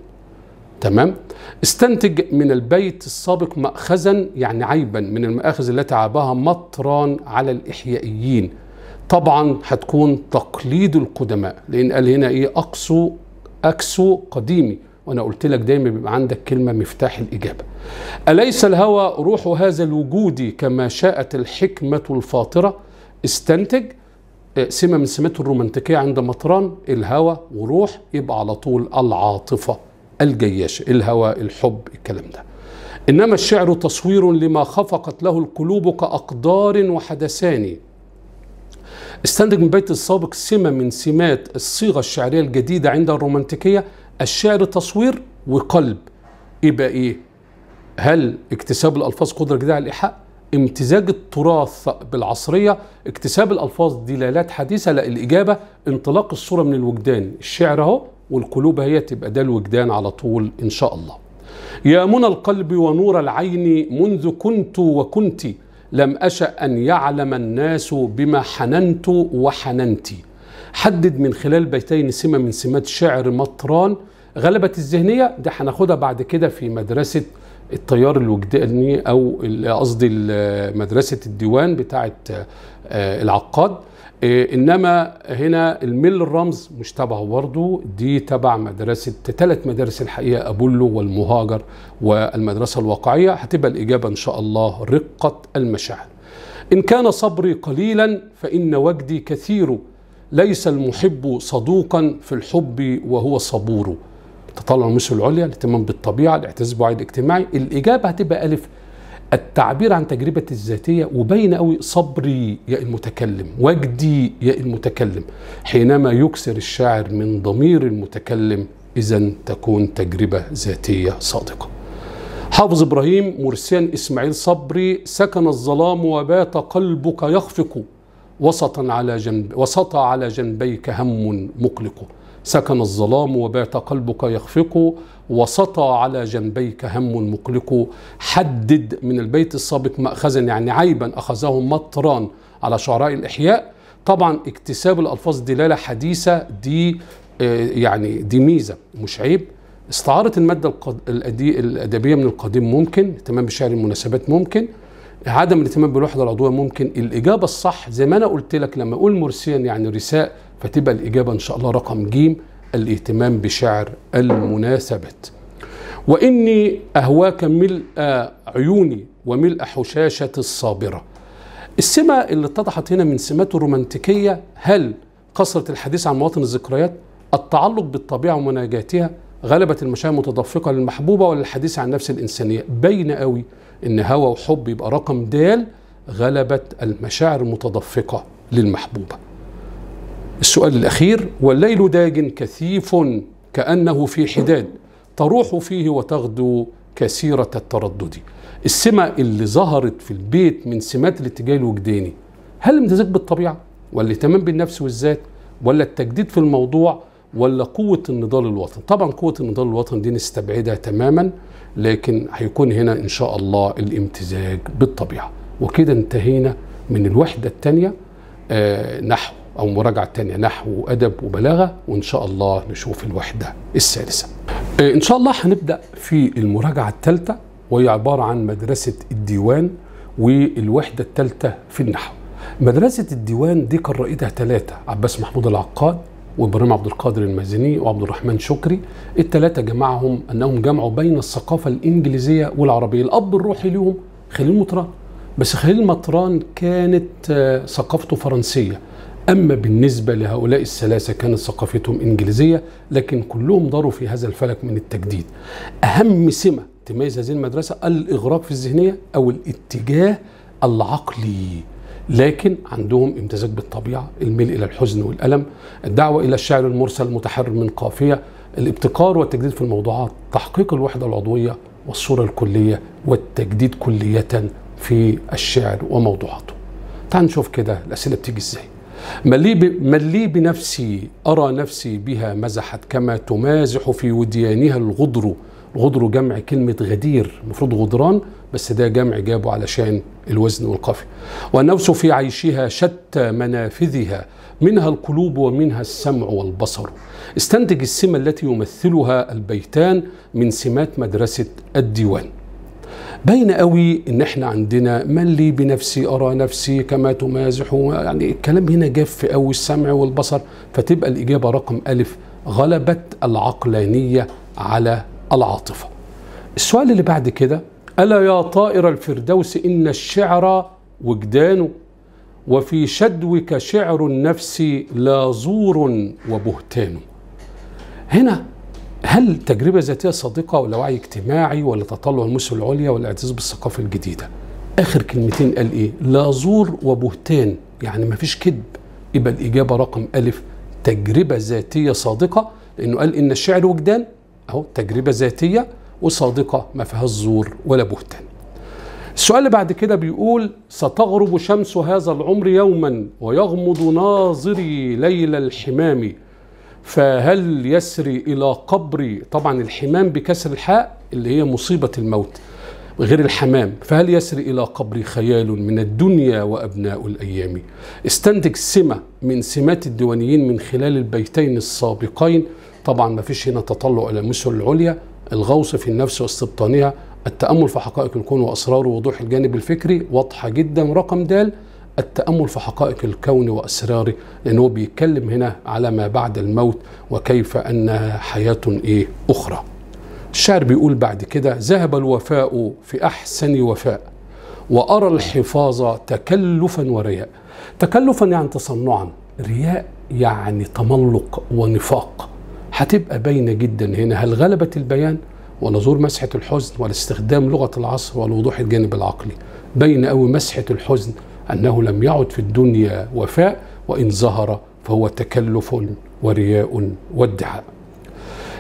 [SPEAKER 1] تمام استنتج من البيت السابق مأخذا يعني عيبا من المآخذ التي عابها مطرا على الإحيائيين طبعا هتكون تقليد القدماء لأن قال هنا إيه أقصو أكسو قديمي وأنا قلت لك دايما بيبقى عندك كلمة مفتاح الإجابة أليس الهوى روح هذا الوجود كما شاءت الحكمة الفاطرة استنتج سمه من سمات الرومانتيكيه عند مطران الهوى وروح يبقى على طول العاطفه الجياشه الهوى الحب الكلام ده انما الشعر تصوير لما خفقت له القلوب كاقدار وحدثان استنتج من بيت السابق سمه من سمات الصيغه الشعريه الجديده عند الرومانتيكيه الشعر تصوير وقلب يبقى ايه هل اكتساب الالفاظ قدره جديده على الايحاء امتزاج التراث بالعصريه اكتساب الالفاظ دلالات حديثه لا الاجابه انطلاق الصوره من الوجدان الشعر اهو والقلوب هي تبقى ده الوجدان على طول ان شاء الله يا منى القلب ونور العين منذ كنت وكنت لم أشأ أن يعلم الناس بما حننت وحننت حدد من خلال بيتين سمة من سمات شعر مطران غلبت الذهنية ده هناخدها بعد كده في مدرسة التيار الوجداني او قصدي مدرسه الديوان بتاعه آه، العقاد آه، انما هنا الميل الرمز مش تبعه برضه دي تبع مدرسه ثلاث مدارس الحقيقه ابولو والمهاجر والمدرسه الواقعيه هتبقى الاجابه ان شاء الله رقه المشاعر ان كان صبري قليلا فان وجدي كثير ليس المحب صدوقا في الحب وهو صبور تطلع النموذج العليا الاهتمام بالطبيعه الاعتزاز بالوعي الاجتماعي الاجابه هتبقى الف التعبير عن تجربتي الذاتية وبين أوي صبري يا المتكلم وجدي يا المتكلم حينما يكسر الشاعر من ضمير المتكلم إذا تكون تجربة ذاتية صادقة حافظ إبراهيم مرسيان إسماعيل صبري سكن الظلام وبات قلبك يخفق وسطا على جنب وسط على جنبيك هم مقلق سكن الظلام وبات قلبك يخفق وسطى على جنبيك هم مقلق حدد من البيت السابق مأخذا يعني عيبا أخذه مطران على شعراء الإحياء طبعا اكتساب الألفاظ دلالة حديثة دي آه، يعني دي ميزة مش عيب استعارة المادة الأدبية من القديم ممكن اهتمام بشعر المناسبات ممكن عدم الاهتمام بالوحدة العضوية ممكن الإجابة الصح زي ما أنا قلت لك لما أقول مرسيا يعني رساء فتبقى الإجابة إن شاء الله رقم جيم الاهتمام بشعر المناسبات وإني أهواك ملء عيوني وملء حشاشة الصابرة السمة اللي اتضحت هنا من سماته الرومانتيكية هل كثرة الحديث عن مواطن الذكريات التعلق بالطبيعة ومناجاتها غلبة المشاعر المتدفقة للمحبوبة ولا الحديث عن نفس الإنسانية بين قوي إن هوى وحب يبقى رقم دال غلبت المشاعر المتدفقة للمحبوبة السؤال الأخير والليل داج كثيف كأنه في حداد تروح فيه وتغدو كثيرة التردد السمة اللي ظهرت في البيت من سمات الاتجاه الوجداني هل امتزاج بالطبيعة ولا تمام بالنفس والذات ولا التجديد في الموضوع ولا قوة النضال الوطني طبعا قوة النضال الوطني دي نستبعدها تماما لكن هيكون هنا إن شاء الله الامتزاج بالطبيعة وكده انتهينا من الوحدة الثانية آه، نحو أو مراجعة تانية نحو وأدب وبلاغة وإن شاء الله نشوف الوحدة الثالثة آه، إن شاء الله هنبدأ في المراجعة الثالثة وهي عبارة عن مدرسة الديوان والوحدة الثالثة في النحو مدرسة الديوان دي كان رائدها ثلاثة عباس محمود العقاد وابراهيم عبد القادر المازني وعبد الرحمن شكري الثلاثة جمعهم أنهم جمعوا بين الثقافة الإنجليزية والعربية الأب الروحي لهم خليل مطران بس خليل مطران كانت آه، ثقافته فرنسية أما بالنسبة لهؤلاء الثلاثة كانت ثقافتهم إنجليزية لكن كلهم ضروا في هذا الفلك من التجديد أهم سمة تميز هذه المدرسة الإغراق في الذهنية أو الاتجاه العقلي لكن عندهم امتزاج بالطبيعة الميل إلى الحزن والألم الدعوة إلى الشعر المرسل المتحرر من قافية الابتكار والتجديد في الموضوعات تحقيق الوحدة العضوية والصورة الكلية والتجديد كلية في الشعر وموضوعاته تعال نشوف كده الأسئلة بتيجي إزاي من لي بنفسي أرى نفسي بها مزحت كما تمازح في وديانها الغدر الغدر جمع كلمة غدير المفروض غدران بس ده جمع جابه علشان الوزن والقافية والنفس في عيشها شتى منافذها منها القلوب ومنها السمع والبصر استنتج السمة التي يمثلها البيتان من سمات مدرسة الديوان باين قوي ان احنا عندنا من لي بنفسي ارى نفسي كما تمازح يعني الكلام هنا جاف قوي السمع والبصر فتبقى الاجابه رقم الف غلبت العقلانيه على العاطفه. السؤال اللي بعد كده الا يا طائر الفردوس ان الشعر وجدانه وفي شدوك شعر النفس لا زور وبهتان. هنا هل تجربة ذاتية صادقة ولا وعي اجتماعي ولا تطلع المثل العليا ولا اعتزاز بالثقافة الجديدة آخر كلمتين قال إيه لا زور وبهتان يعني مفيش كذب يبقى الإجابة رقم ألف تجربة ذاتية صادقة لأنه قال إن الشعر وجدان أهو تجربة ذاتية وصادقة ما فيهاش زور ولا بهتان السؤال اللي بعد كده بيقول ستغرب شمس هذا العمر يوما ويغمض ناظري ليل الحمام فهل يسري إلى قبري طبعا الحمام بكسر الحاء اللي هي مصيبة الموت غير الحمام فهل يسري إلى قبري خيال من الدنيا وأبناء الأيام استنتج سمة من سمات الديوانيين من خلال البيتين السابقين طبعا ما فيش هنا تطلع إلى المثل العليا الغوص في النفس واستبطانها التأمل في حقائق الكون وأسراره ووضوح الجانب الفكري واضحة جدا رقم دال التامل في حقائق الكون واسراره لان هو بيتكلم هنا على ما بعد الموت وكيف انها حياه ايه اخرى الشاعر بيقول بعد كده ذهب الوفاء في احسن وفاء وارى الحفاظ تكلفا ورياء تكلفا يعني تصنعا رياء يعني تملق ونفاق هتبقى باينه جدا هنا هل غلبت البيان ونظور مسحه الحزن ولا استخدام لغه العصر ولا وضوح الجانب العقلي باينه أو مسحه الحزن أنه لم يعد في الدنيا وفاء وإن ظهر فهو تكلف ورياء وادعاء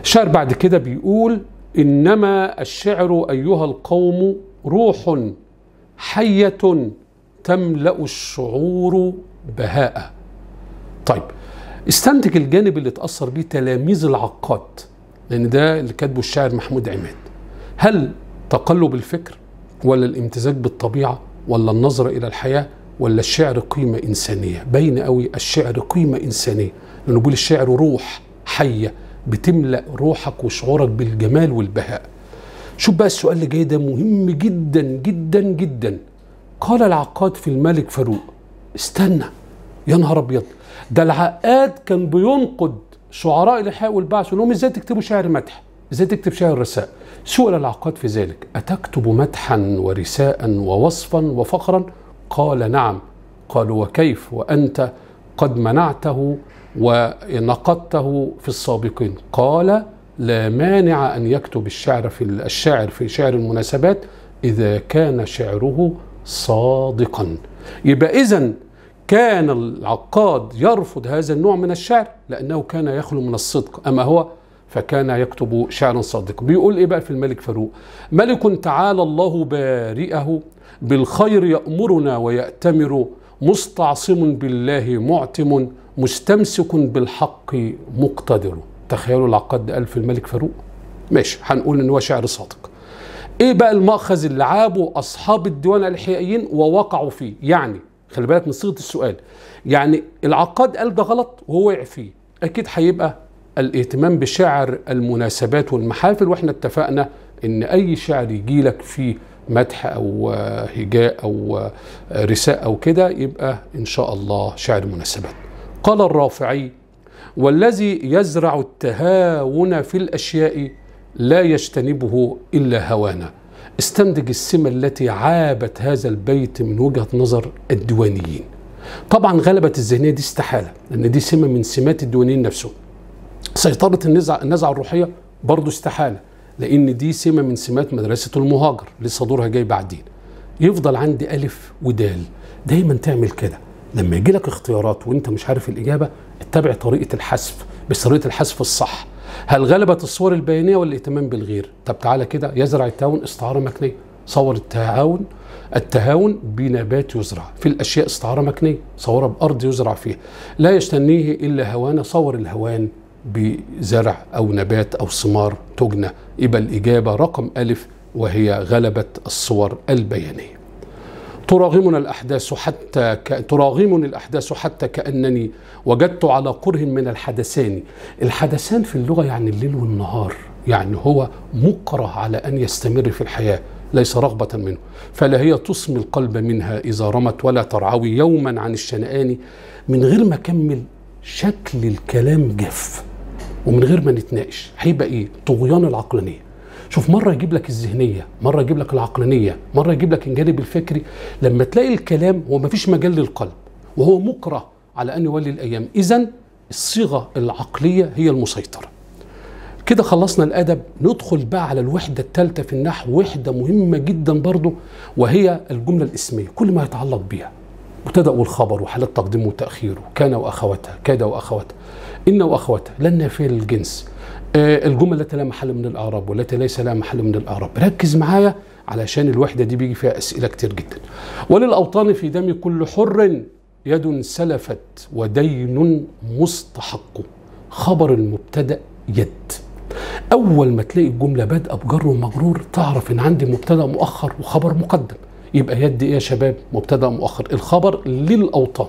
[SPEAKER 1] الشعر بعد كده بيقول إنما الشعر أيها القوم روح حية تملأ الشعور بهاء طيب استنتج الجانب اللي اتأثر بيه تلاميذ العقاد لأن ده اللي كاتبه الشاعر محمود عماد هل تقلب الفكر ولا الامتزاج بالطبيعة ولا النظرة إلى الحياة ولا الشعر قيمة إنسانية بين قوي الشعر قيمة إنسانية لأنه بيقول الشعر روح حية بتملأ روحك وشعورك بالجمال والبهاء شوف بقى السؤال اللي جاي ده مهم جدا جدا جدا قال العقاد في الملك فاروق استنى يا نهار ابيض ده العقاد كان بينقد شعراء الاحياء والبعث لهم ازاي تكتبوا شعر مدح ازاي تكتب شعر رسائل سئل العقاد في ذلك أتكتب مدحا ورثاء ووصفا وفخرا قال نعم قالوا وكيف وأنت قد منعته ونقدته في السابقين قال لا مانع أن يكتب الشعر في الشاعر في شعر المناسبات إذا كان شعره صادقا يبقى إذا كان العقاد يرفض هذا النوع من الشعر لأنه كان يخلو من الصدق أما هو فكان يكتب شعرا صادق بيقول ايه بقى في الملك فاروق ملك تعالى الله بارئه بالخير يأمرنا ويأتمر مستعصم بالله معتم مستمسك بالحق مقتدر تخيلوا العقد قال في الملك فاروق ماشي هنقول ان هو شعر صادق ايه بقى المأخذ اللي عابوا اصحاب الديوان الحقيقيين ووقعوا فيه يعني خلي بالك من صيغه السؤال يعني العقاد قال ده غلط وهو وقع فيه اكيد هيبقى الاهتمام بشعر المناسبات والمحافل واحنا اتفقنا ان اي شعر يجي لك فيه مدح او هجاء او رساء او كده يبقى ان شاء الله شعر مناسبات قال الرافعي والذي يزرع التهاون في الاشياء لا يجتنبه الا هوانا استنتج السمه التي عابت هذا البيت من وجهه نظر الديوانيين طبعا غلبت الذهنيه دي استحاله لان دي سمه من سمات الديوانيين نفسهم سيطرة النزعة النزعة الروحية برضه استحالة لأن دي سمة من سمات مدرسة المهاجر لسه دورها جاي بعدين يفضل عندي ألف ودال دايما تعمل كده لما يجي لك اختيارات وانت مش عارف الإجابة اتبع طريقة الحذف بس طريقة الحذف الصح هل غلبت الصور البيانية ولا بالغير طب تعالى كده يزرع التهاون استعارة مكنية صور التعاون التهاون بنبات يزرع في الأشياء استعارة مكنية صورها بأرض يزرع فيها لا يشتنيه إلا هوانة صور الهوان بزرع أو نبات أو ثمار تجنى يبقى الإجابة رقم ألف وهي غلبة الصور البيانية تراغمنا الأحداث حتى ك... تراغمني الأحداث حتى كأنني وجدت على قره من الحدثان الحدثان في اللغة يعني الليل والنهار يعني هو مكره على أن يستمر في الحياة ليس رغبة منه فلا هي تصمي القلب منها إذا رمت ولا ترعوي يوما عن الشنآن من غير ما أكمل شكل الكلام جف ومن غير ما نتناقش هيبقى ايه طغيان العقلانيه شوف مره يجيب لك الذهنيه مره يجيب لك العقلانيه مره يجيب لك الجانب الفكري لما تلاقي الكلام فيش مجال للقلب وهو مكره على ان يولي الايام اذا الصيغه العقليه هي المسيطره كده خلصنا الادب ندخل بقى على الوحده الثالثه في النحو وحده مهمه جدا برضو وهي الجمله الاسميه كل ما يتعلق بيها مبتدا والخبر وحالات تقديمه وتاخيره كان واخواتها كاد واخواتها إن وأخوته لن نافية الجنس آه، الجمل التي لا محل من الأعراب والتي ليس لها محل من الأعراب ركز معايا علشان الوحدة دي بيجي فيها أسئلة كتير جدا وللأوطان في دم كل حر يد سلفت ودين مستحق خبر المبتدأ يد أول ما تلاقي الجملة بادئة بجر ومجرور تعرف إن عندي مبتدأ مؤخر وخبر مقدم يبقى يد إيه يا شباب مبتدأ مؤخر الخبر للأوطان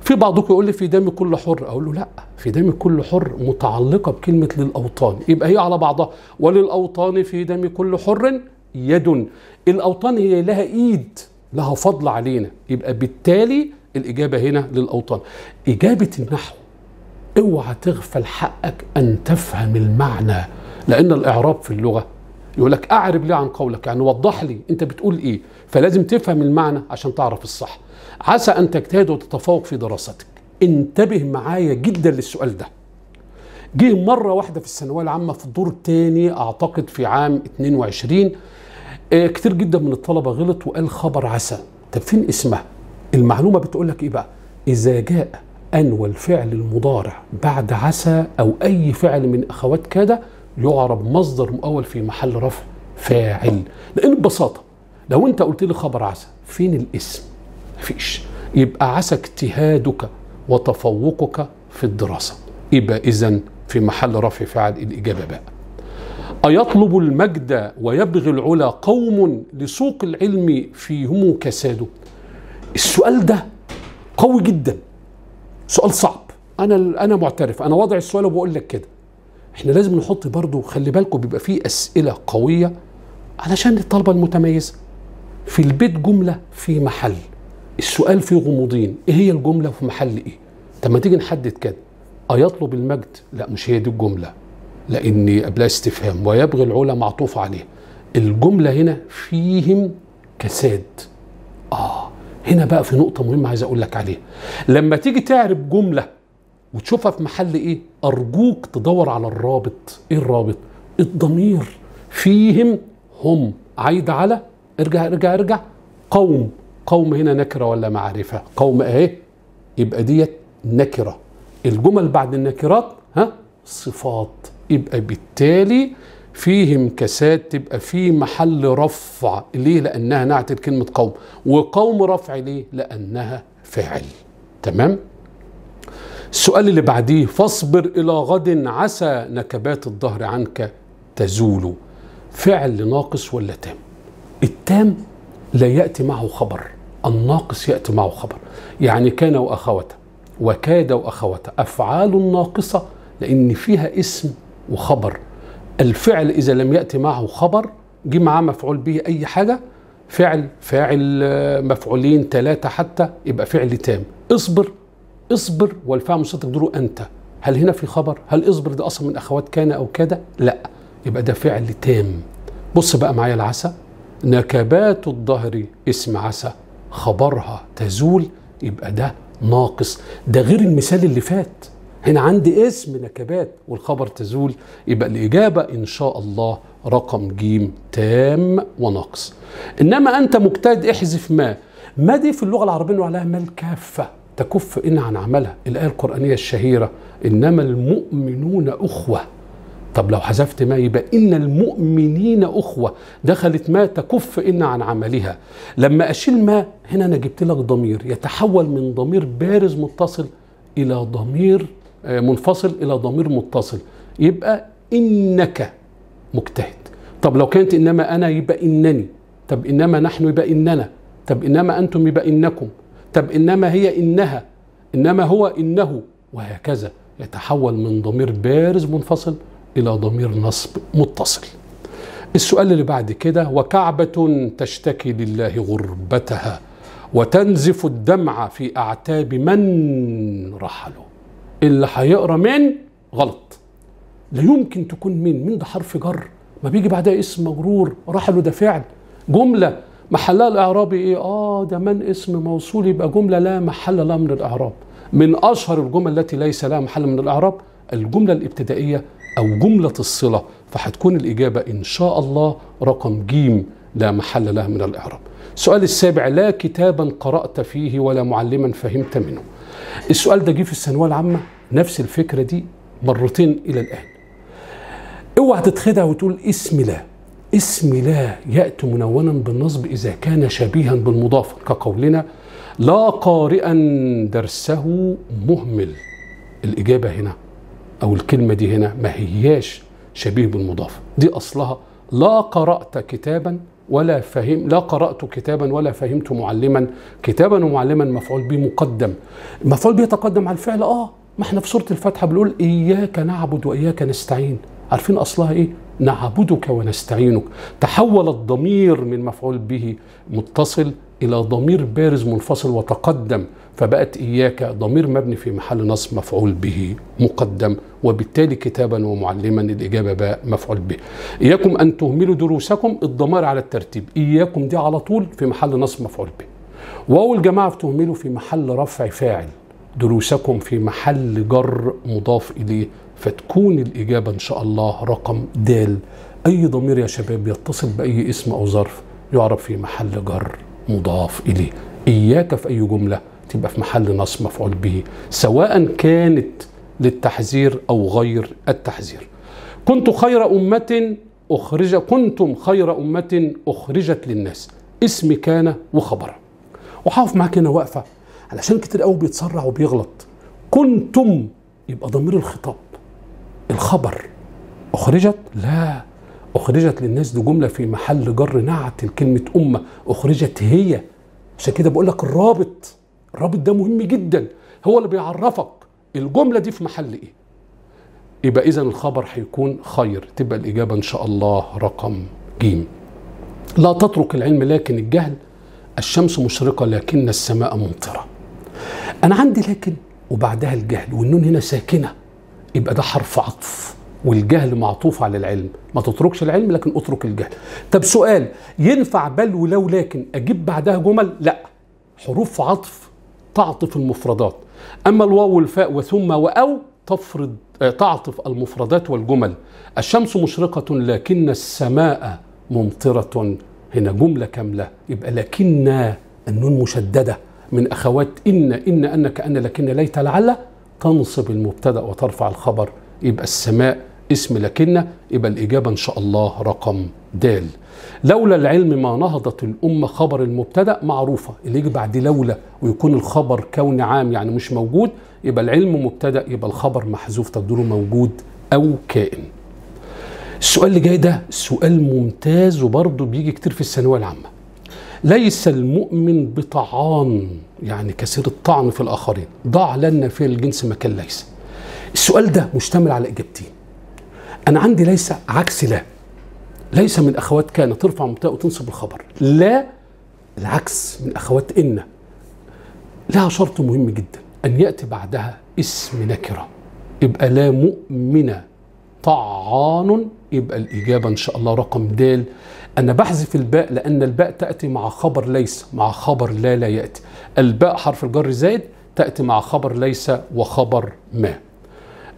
[SPEAKER 1] في بعضكم يقول لي في دم كل حر اقول له لا في دم كل حر متعلقه بكلمه للاوطان يبقى هي على بعضها وللاوطان في دم كل حر يد الاوطان هي لها ايد لها فضل علينا يبقى بالتالي الاجابه هنا للاوطان اجابه النحو اوعى تغفل حقك ان تفهم المعنى لان الاعراب في اللغه يقول لك أعرب لي عن قولك يعني وضح لي أنت بتقول إيه فلازم تفهم المعنى عشان تعرف الصح عسى أن تجتهد وتتفوق في دراستك انتبه معايا جدا للسؤال ده جه مرة واحدة في الثانوية العامة في الدور الثاني أعتقد في عام 22 اه كتير جدا من الطلبة غلط وقال خبر عسى طب فين اسمها المعلومة بتقول لك إيه بقى إذا جاء أن والفعل المضارع بعد عسى أو أي فعل من أخوات كده يعرب مصدر مؤول في محل رفع فاعل لان ببساطه لو انت قلت لي خبر عسى فين الاسم مفيش يبقى عسى اجتهادك وتفوقك في الدراسه يبقى اذا في محل رفع فاعل الاجابه بقى أيطلب المجد ويبغي العلا قوم لسوق العلم فيهم كساد السؤال ده قوي جدا سؤال صعب أنا أنا معترف أنا واضع السؤال وبقول لك كده احنا لازم نحط برضو خلي بالكم بيبقى فيه اسئله قويه علشان الطلبه المتميزه في البيت جمله في محل السؤال فيه غموضين ايه هي الجمله في محل ايه طب ما تيجي نحدد كده ايطلب المجد لا مش هي دي الجمله لاني قبلها استفهام ويبغي العلا معطوف عليه الجمله هنا فيهم كساد اه هنا بقى في نقطه مهمه عايز اقول لك عليها لما تيجي تعرف جمله وتشوفها في محل ايه ارجوك تدور على الرابط ايه الرابط الضمير فيهم هم عايد على ارجع ارجع ارجع قوم قوم هنا نكره ولا معرفه قوم اهي يبقى ديت نكره الجمل بعد النكرات ها صفات يبقى بالتالي فيهم كساد تبقى في محل رفع ليه لانها نعت كلمه قوم وقوم رفع ليه لانها فعل تمام السؤال اللي بعديه فاصبر إلى غد عسى نكبات الظهر عنك تزول فعل ناقص ولا تام التام لا يأتي معه خبر الناقص يأتي معه خبر يعني كان وأخوته وكاد وأخوته أفعال ناقصة لأن فيها اسم وخبر الفعل إذا لم يأتي معه خبر جه معاه مفعول به أي حاجة فعل فاعل آه، مفعولين ثلاثة حتى يبقى فعل تام اصبر اصبر والفعل مستتر دوره انت هل هنا في خبر هل اصبر ده اصلا من اخوات كان او كده لا يبقى ده فعل تام بص بقى معايا العسى نكبات الظهر اسم عسى خبرها تزول يبقى ده ناقص ده غير المثال اللي فات هنا عندي اسم نكبات والخبر تزول يبقى الإجابة إن شاء الله رقم جيم تام وناقص إنما أنت مجتهد احذف ما ما دي في اللغة العربية عليها ما الكافة تكف إن عن عملها الآية القرآنية الشهيرة إنما المؤمنون أخوة طب لو حذفت ما يبقى إن المؤمنين أخوة دخلت ما تكف إن عن عملها لما أشيل ما هنا أنا جبت لك ضمير يتحول من ضمير بارز متصل إلى ضمير آه، منفصل إلى ضمير متصل يبقى إنك مجتهد طب لو كانت إنما أنا يبقى إنني طب إنما نحن يبقى إننا طب إنما أنتم يبقى إنكم طب إنما هي إنها إنما هو إنه وهكذا يتحول من ضمير بارز منفصل إلى ضمير نصب متصل السؤال اللي بعد كده وكعبة تشتكي لله غربتها وتنزف الدمع في أعتاب من رحلوا اللي هيقرا من غلط لا يمكن تكون من من ده حرف جر ما بيجي بعدها اسم مجرور رحلوا ده فعل جمله محلها الاعرابي ايه اه ده من اسم موصول يبقى جمله لا محل لها من الاعراب من اشهر الجمل التي ليس لها محل من الاعراب الجمله الابتدائيه او جمله الصله فهتكون الاجابه ان شاء الله رقم جيم لا محل لها من الاعراب السؤال السابع لا كتابا قرات فيه ولا معلما فهمت منه السؤال ده جه في الثانويه العامه نفس الفكره دي مرتين الى الان اوعى تتخدع وتقول اسم لا اسم لا يأتي منونا بالنصب إذا كان شبيها بالمضاف كقولنا لا قارئا درسه مهمل الإجابة هنا أو الكلمة دي هنا ما هياش شبيه بالمضاف دي أصلها لا قرأت كتابا ولا فهم لا قرأت كتابا ولا فهمت معلما كتابا ومعلما مفعول به مقدم المفعول به يتقدم على الفعل اه ما احنا في سورة الفاتحة بنقول إياك نعبد وإياك نستعين عارفين أصلها إيه نعبدك ونستعينك تحول الضمير من مفعول به متصل إلى ضمير بارز منفصل وتقدم فبقت إياك ضمير مبني في محل نصب مفعول به مقدم وبالتالي كتابا ومعلما الإجابة باء مفعول به إياكم أن تهملوا دروسكم الضمائر على الترتيب إياكم دي على طول في محل نصب مفعول به واو الجماعة بتهملوا في محل رفع فاعل دروسكم في محل جر مضاف إليه فتكون الإجابة إن شاء الله رقم دال أي ضمير يا شباب يتصل بأي اسم أو ظرف يعرف في محل جر مضاف إليه إياك في أي جملة تبقى في محل نص مفعول به سواء كانت للتحذير أو غير التحذير كنت خير أمة أخرج كنتم خير أمة أخرجت للناس اسم كان وخبر وحاف معاك هنا واقفة علشان كتير قوي بيتسرع وبيغلط كنتم يبقى ضمير الخطاب الخبر أخرجت لا أخرجت للناس دي جملة في محل جر نعت كلمة أمة أخرجت هي عشان كده بقول لك الرابط الرابط ده مهم جدا هو اللي بيعرفك الجملة دي في محل إيه يبقى إذا الخبر هيكون خير تبقى الإجابة إن شاء الله رقم جيم لا تترك العلم لكن الجهل الشمس مشرقة لكن السماء ممطرة أنا عندي لكن وبعدها الجهل والنون هنا ساكنه يبقى ده حرف عطف والجهل معطوف على العلم ما تتركش العلم لكن اترك الجهل طب سؤال ينفع بل ولو لكن اجيب بعدها جمل لا حروف عطف تعطف المفردات اما الواو والفاء وثم واو تفرض آه، تعطف المفردات والجمل الشمس مشرقة لكن السماء ممطرة هنا جملة كاملة يبقى لكن النون مشددة من أخوات إن إن أنك أن لكن ليت لعل تنصب المبتدا وترفع الخبر يبقى السماء اسم لكن يبقى الإجابة إن شاء الله رقم د لولا العلم ما نهضت الأمة خبر المبتدأ معروفة اللي يجي بعد لولا ويكون الخبر كون عام يعني مش موجود يبقى العلم مبتدأ يبقى الخبر محذوف تقديره موجود أو كائن السؤال اللي جاي ده سؤال ممتاز وبرضه بيجي كتير في الثانوية العامة ليس المؤمن بطعان يعني كثير الطعن في الآخرين ضاع لنا في الجنس مكان ليس السؤال ده مشتمل على إجابتين أنا عندي ليس عكس لا ليس من أخوات كان ترفع مبتدأ وتنصب الخبر لا العكس من أخوات إن لها شرط مهم جدا أن يأتي بعدها اسم نكرة يبقى لا مؤمنة طعان يبقى الإجابة إن شاء الله رقم د أنا بحذف الباء لأن الباء تأتي مع خبر ليس مع خبر لا لا يأتي الباء حرف الجر زائد تأتي مع خبر ليس وخبر ما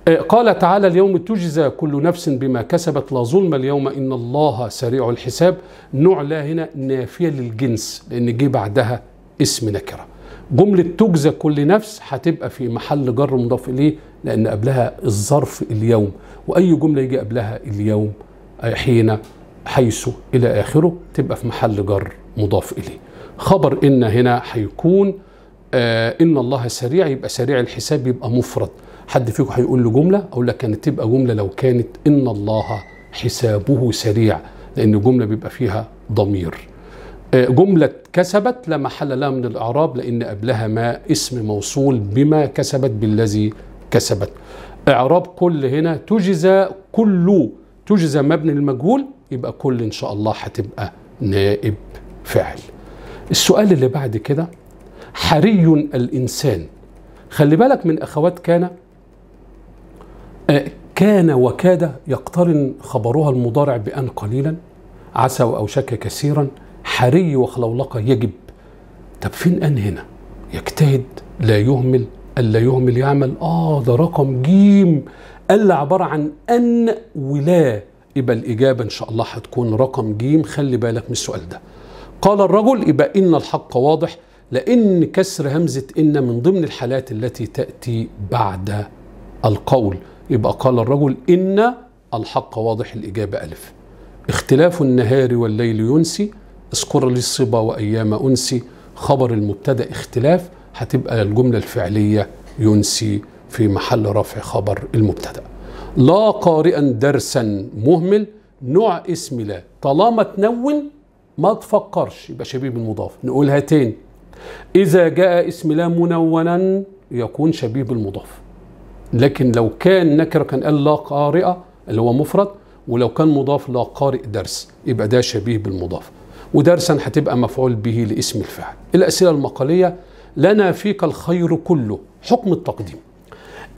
[SPEAKER 1] آه، قال تعالى اليوم تجزى كل نفس بما كسبت لا ظلم اليوم إن الله سريع الحساب نوع لا هنا نافية للجنس لأن جه بعدها اسم نكرة جملة تجزى كل نفس هتبقى في محل جر مضاف إليه لأن قبلها الظرف اليوم وأي جملة يجي قبلها اليوم آه، حين حيث إلى آخره تبقى في محل جر مضاف إليه خبر إن هنا هيكون آه إن الله سريع يبقى سريع الحساب يبقى مفرد حد فيكم هيقول له جملة أقول لك كانت تبقى جملة لو كانت إن الله حسابه سريع لأن جملة بيبقى فيها ضمير آه جملة كسبت لا محل لها من الإعراب لأن قبلها ما اسم موصول بما كسبت بالذي كسبت إعراب كل هنا تجزى كل تجزى مبني المجهول يبقى كل ان شاء الله هتبقى نائب فعل السؤال اللي بعد كده حري الانسان خلي بالك من اخوات كان آه، كان وكاد يقترن خبرها المضارع بان قليلا عسى واوشك كثيرا حري وخلولقه يجب طب فين ان هنا يجتهد لا يهمل الا يهمل يعمل اه ده رقم جيم الا عباره عن ان ولا يبقى الإجابة إن شاء الله هتكون رقم جيم خلي بالك من السؤال ده قال الرجل يبقى إن الحق واضح لأن كسر همزة إن من ضمن الحالات التي تأتي بعد القول يبقى قال الرجل إن الحق واضح الإجابة ألف اختلاف النهار والليل ينسي اذكر لي الصبا وأيام أنسي خبر المبتدأ اختلاف هتبقى الجملة الفعلية ينسي في محل رفع خبر المبتدأ لا قارئا درسا مهمل نوع اسم لا طالما تنون ما تفكرش يبقى شبيه بالمضاف نقولها تاني إذا جاء اسم لا منونا يكون شبيه بالمضاف لكن لو كان نكرة كان قال لا قارئة اللي هو مفرد ولو كان مضاف لا قارئ درس يبقى ده شبيه بالمضاف ودرسا هتبقى مفعول به لاسم الفاعل الأسئلة المقالية لنا فيك الخير كله حكم التقديم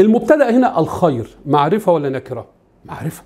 [SPEAKER 1] المبتدا هنا الخير معرفه ولا نكره معرفه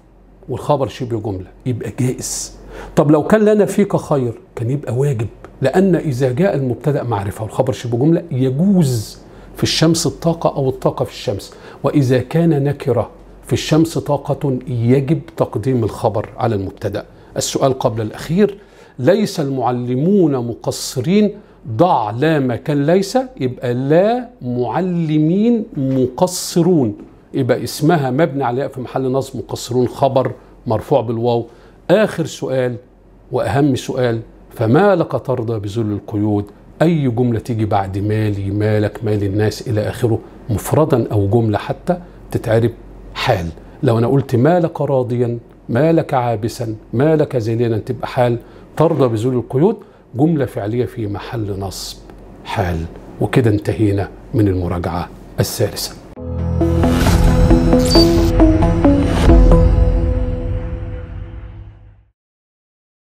[SPEAKER 1] والخبر شبه جمله يبقى جائز طب لو كان لنا فيك خير كان يبقى واجب لان اذا جاء المبتدا معرفه والخبر شبه جمله يجوز في الشمس الطاقه او الطاقه في الشمس واذا كان نكره في الشمس طاقه يجب تقديم الخبر على المبتدا السؤال قبل الاخير ليس المعلمون مقصرين ضع لا مكان ليس يبقى لا معلمين مقصرون يبقى اسمها مبني عليها في محل نصب مقصرون خبر مرفوع بالواو آخر سؤال وأهم سؤال فما لك ترضى بذل القيود أي جملة تيجي بعد مالي مالك مال الناس إلى آخره مفردا أو جملة حتى تتعرب حال لو أنا قلت مالك راضيا مالك عابسا مالك زينا تبقى حال ترضى بذل القيود جملة فعلية في محل نصب حال وكده انتهينا من المراجعة الثالثة